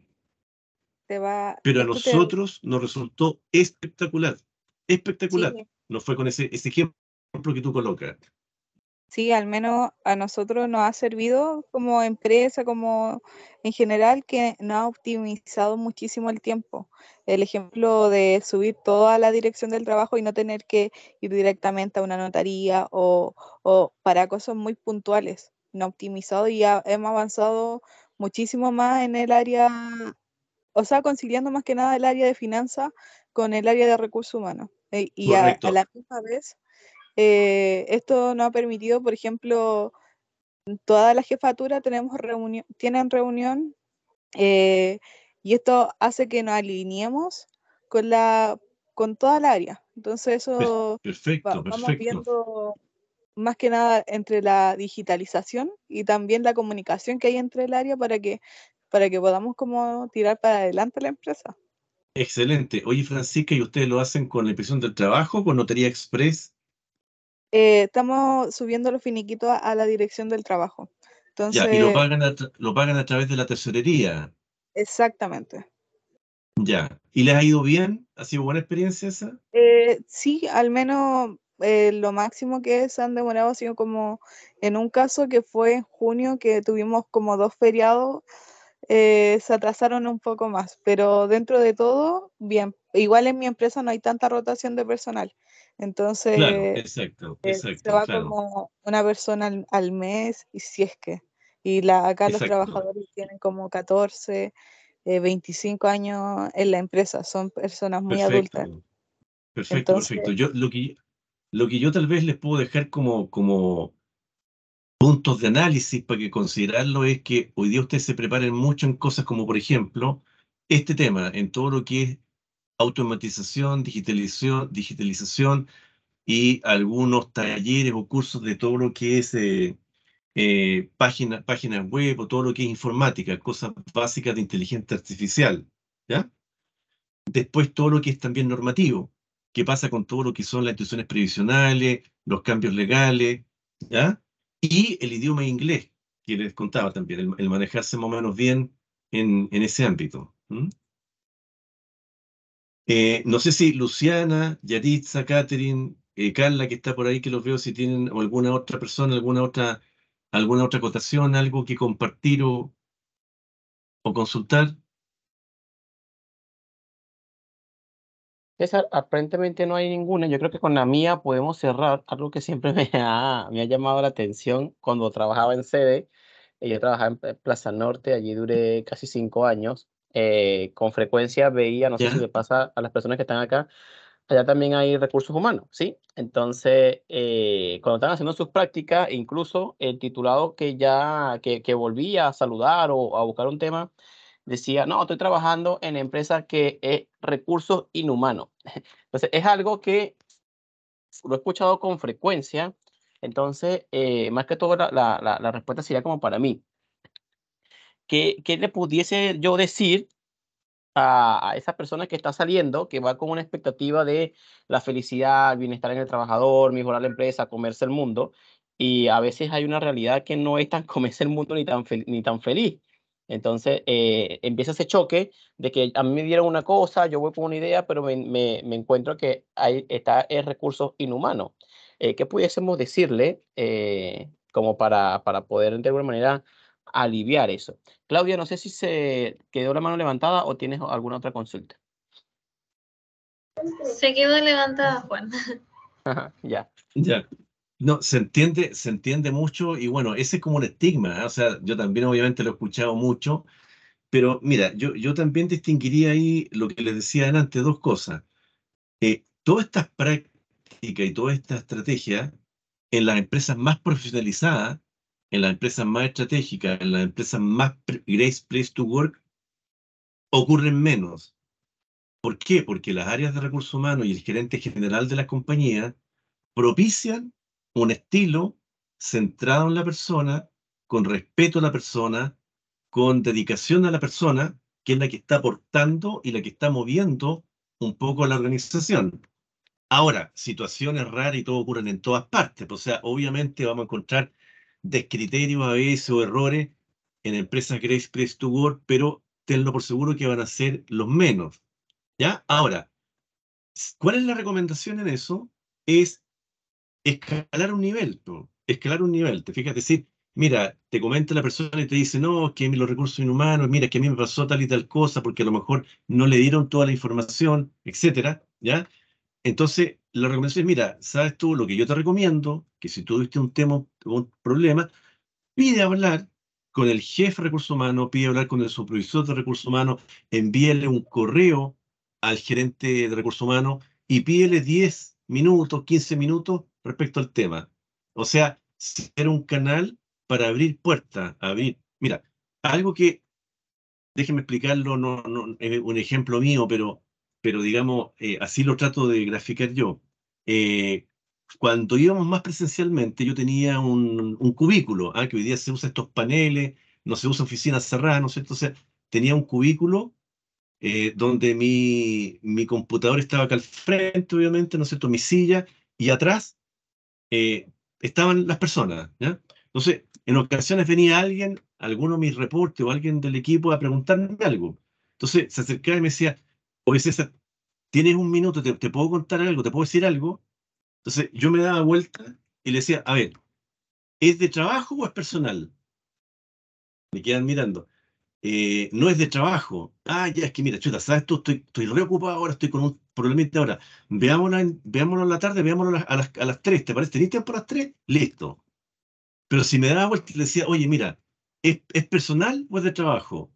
va, pero a nosotros nos resultó espectacular. Espectacular. Nos pues. No fue con ese, ese ejemplo que tú colocas. Sí, al menos a nosotros nos ha servido como empresa, como en general, que no ha optimizado muchísimo el tiempo. El ejemplo de subir toda la dirección del trabajo y no tener que ir directamente a una notaría o, para cosas muy puntuales. No ha optimizado y ha, hemos avanzado muchísimo más en el área, o sea, conciliando más que nada el área de finanzas con el área de recursos humanos. Y a, la misma vez eh, esto nos ha permitido, por ejemplo, toda la jefatura tenemos reunión, tienen reunión eh, y esto hace que nos alineemos con, la, con toda el área. Entonces eso perfecto, vamos viendo más que nada entre la digitalización y también la comunicación que hay entre el área para que, para que podamos como tirar para adelante la empresa. Excelente. Oye, Francisca, ¿y ustedes lo hacen con la impresión del trabajo, con Notería Express eh, estamos subiendo los finiquitos a, la dirección del trabajo. Entonces, ya, y lo pagan, a través de la tesorería. Exactamente. Ya, ¿y les ha ido bien? ¿Ha sido buena experiencia esa? Eh, sí, al menos eh, lo máximo que se han demorado ha sido como en un caso que fue en junio, que tuvimos como dos feriados, se atrasaron un poco más, pero dentro de todo, bien. Igual en mi empresa no hay tanta rotación de personal, entonces, eh, claro, se va como una persona al, mes y si es que. Y la, acá los trabajadores tienen como 14, 25 eh, años en la empresa, son personas muy adultas. Perfecto, perfecto. Yo, lo, que, lo que yo tal vez les puedo dejar como, como puntos de análisis para que considerarlo es que hoy día ustedes se preparen mucho en cosas como, por ejemplo, este tema, en todo lo que es automatización, digitalización, digitalización y algunos talleres o cursos de todo lo que es eh, eh, páginas web o todo lo que es informática, cosas básicas de inteligencia artificial. ¿ya? Después todo lo que es también normativo, qué pasa con todo lo que son las instituciones previsionales, los cambios legales, ¿ya? y el idioma inglés, que les contaba también, el, manejarse más o menos bien en, en ese ámbito. Eh, no sé si Luciana, Yaritza, Catherine, eh, Carla, que está por ahí, que los veo, si tienen alguna otra persona, alguna otra, alguna otra acotación, algo que compartir o, consultar. aparentemente no hay ninguna. Yo creo que con la mía podemos cerrar algo que siempre me ha, me ha llamado la atención cuando trabajaba en sede. Eh, yo trabajaba en Plaza Norte, allí duré casi cinco años. Eh, con frecuencia veía, no sé si le pasa a las personas que están acá, allá también hay recursos humanos, ¿sí? Entonces, eh, cuando estaban haciendo sus prácticas, incluso el titulado que ya, que, volvía a saludar o a buscar un tema, decía, no, estoy trabajando en empresas que es recursos inhumanos. Entonces, es algo que lo he escuchado con frecuencia. Entonces, eh, más que todo, la respuesta sería como para mí. ¿qué, le pudiese yo decir a, esa persona que está saliendo, que va con una expectativa de la felicidad, bienestar en el trabajador, mejorar la empresa, comerse el mundo, y a veces hay una realidad que no es tan comerse el mundo ni tan, ni tan feliz. Entonces eh, empieza ese choque de que a mí me dieron una cosa, yo voy con una idea, pero me, encuentro que hay, está el recurso inhumano. Eh, ¿Qué pudiésemos decirle eh, como para, para poder de alguna manera aliviar eso. Claudia, no sé si se quedó la mano levantada o tienes alguna otra consulta. Se quedó levantada, Juan. ya. Ya. No, se entiende, se entiende mucho y bueno, ese es como un estigma. ¿eh? O sea, yo también obviamente lo he escuchado mucho, pero mira, yo, yo también distinguiría ahí lo que les decía antes, dos cosas. Eh, todas estas prácticas y toda esta estrategia en las empresas más profesionalizadas en las empresas más estratégicas, en las empresas más great Place to Work, ocurren menos. ¿Por qué? Porque las áreas de recursos humanos y el gerente general de la compañía propician un estilo centrado en la persona, con respeto a la persona, con dedicación a la persona, que es la que está aportando y la que está moviendo un poco a la organización. Ahora, situaciones raras y todo ocurren en todas partes. O sea, obviamente vamos a encontrar descriterios a veces o errores en empresas Grace Press to Work, pero tenlo por seguro que van a ser los menos. ¿Ya? Ahora, ¿cuál es la recomendación en eso? Es escalar un nivel, escalar un nivel, te fijas, decir, mira, te comenta la persona y te dice, no, que los recursos inhumanos, mira, que a mí me pasó tal y tal cosa, porque a lo mejor no le dieron toda la información, etcétera, ¿ya? Entonces, la recomendación es, mira, ¿sabes tú lo que yo te recomiendo? que si tuviste un tema, un problema, pide hablar con el jefe de recursos humanos, pide hablar con el supervisor de recursos humanos, envíele un correo al gerente de recursos humanos y pídele 10 minutos, 15 minutos respecto al tema. O sea, ser un canal para abrir puertas, abrir. Mira, algo que, déjeme explicarlo, no, es un ejemplo mío, pero, pero digamos, eh, así lo trato de graficar yo. Eh, cuando íbamos más presencialmente, yo tenía un, cubículo, ¿ah? que hoy día se usan estos paneles, no se usan oficinas cerradas, ¿no es cierto? tenía un cubículo eh, donde mi, mi, computador estaba acá al frente, obviamente, ¿no es cierto? Mi silla, y atrás eh, estaban las personas, ¿ya? Entonces, en ocasiones venía alguien, alguno de mis reportes o alguien del equipo a preguntarme algo. Entonces, se acercaba y me decía, oye tienes un minuto, te puedo contar algo, te puedo decir algo. Entonces yo me daba vuelta y le decía, a ver, ¿es de trabajo o es personal? Me quedan mirando. Eh, no es de trabajo. Ah, ya es que mira, chuta, ¿sabes tú? Estoy, estoy reocupado ahora, estoy con un problemita ahora. Veámoslo en, en la tarde, veámoslo a las, tres, ¿te parece? tiempo a las tres? Listo. Pero si me daba vuelta y le decía, oye, mira, ¿es, ¿es personal o es de trabajo?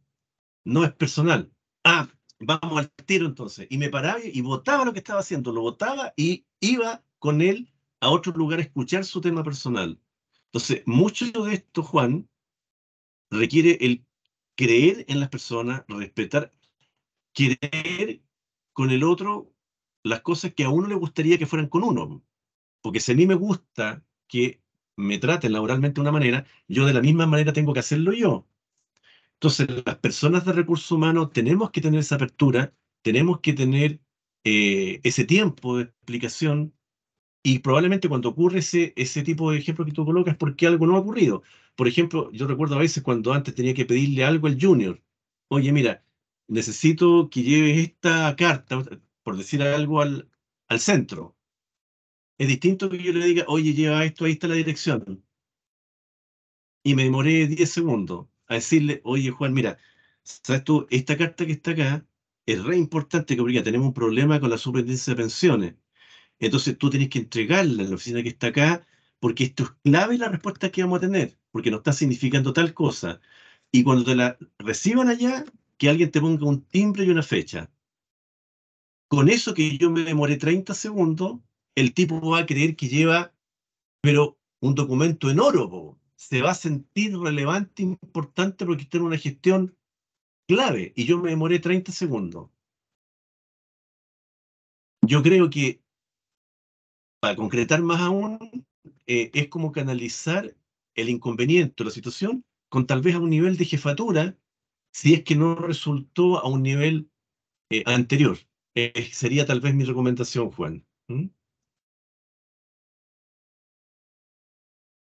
No es personal. Ah, vamos al tiro entonces. Y me paraba y votaba lo que estaba haciendo, lo votaba y iba con él a otro lugar escuchar su tema personal. Entonces, mucho de esto, Juan, requiere el creer en las personas, respetar, querer con el otro las cosas que a uno le gustaría que fueran con uno. Porque si a mí me gusta que me traten laboralmente de una manera, yo de la misma manera tengo que hacerlo yo. Entonces, las personas de recursos humanos tenemos que tener esa apertura, tenemos que tener eh, ese tiempo de explicación y probablemente cuando ocurre ese, ese tipo de ejemplo que tú colocas, porque algo no ha ocurrido. Por ejemplo, yo recuerdo a veces cuando antes tenía que pedirle algo al junior. Oye, mira, necesito que lleves esta carta, por decir algo, al, al centro. Es distinto que yo le diga, oye, lleva esto, ahí está la dirección. Y me demoré 10 segundos a decirle, oye, Juan, mira, ¿sabes tú? Esta carta que está acá es re importante que porque tenemos un problema con la superintendencia de pensiones entonces tú tienes que entregarla a la oficina que está acá, porque esto es clave la respuesta que vamos a tener, porque nos está significando tal cosa. Y cuando te la reciban allá, que alguien te ponga un timbre y una fecha. Con eso que yo me demoré 30 segundos, el tipo va a creer que lleva, pero un documento en oro, se va a sentir relevante, importante, porque está en una gestión clave. Y yo me demoré 30 segundos. Yo creo que para concretar más aún, eh, es como canalizar el inconveniente, la situación, con tal vez a un nivel de jefatura, si es que no resultó a un nivel eh, anterior. Eh, sería tal vez mi recomendación, Juan. ¿Mm?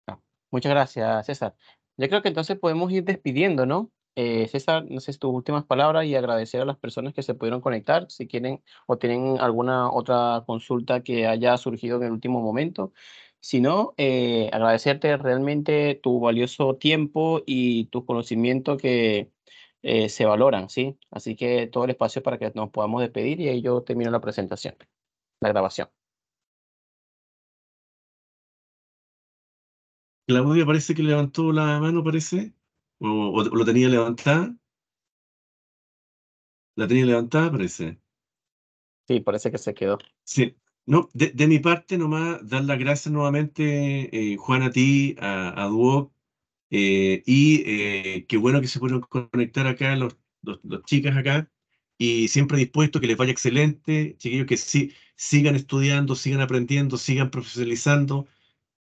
Ah, muchas gracias, César. Yo creo que entonces podemos ir despidiendo, ¿no? Eh, César, no sé tus últimas palabras y agradecer a las personas que se pudieron conectar. Si quieren o tienen alguna otra consulta que haya surgido en el último momento. Si no, eh, agradecerte realmente tu valioso tiempo y tu conocimiento que eh, se valoran, ¿sí? Así que todo el espacio para que nos podamos despedir y ahí yo termino la presentación, la grabación. Claudia parece que levantó la mano, parece. O, lo tenía levantada. La tenía levantada, parece. Sí, parece que se quedó. Sí. No, de, mi parte nomás dar las gracias nuevamente, eh, Juan, a ti, a, a Duoc, eh, y eh, qué bueno que se pudieron conectar acá los, los, chicas acá. Y siempre dispuesto, que les vaya excelente, chiquillos, que sí, sigan estudiando, sigan aprendiendo, sigan profesionalizando.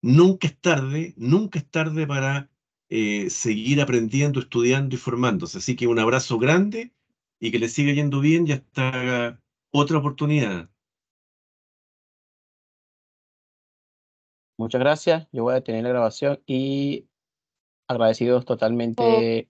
Nunca es tarde, nunca es tarde para eh, seguir aprendiendo, estudiando y formándose. Así que un abrazo grande y que le siga yendo bien y hasta otra oportunidad. Muchas gracias. Yo voy a detener la grabación y agradecidos totalmente oh.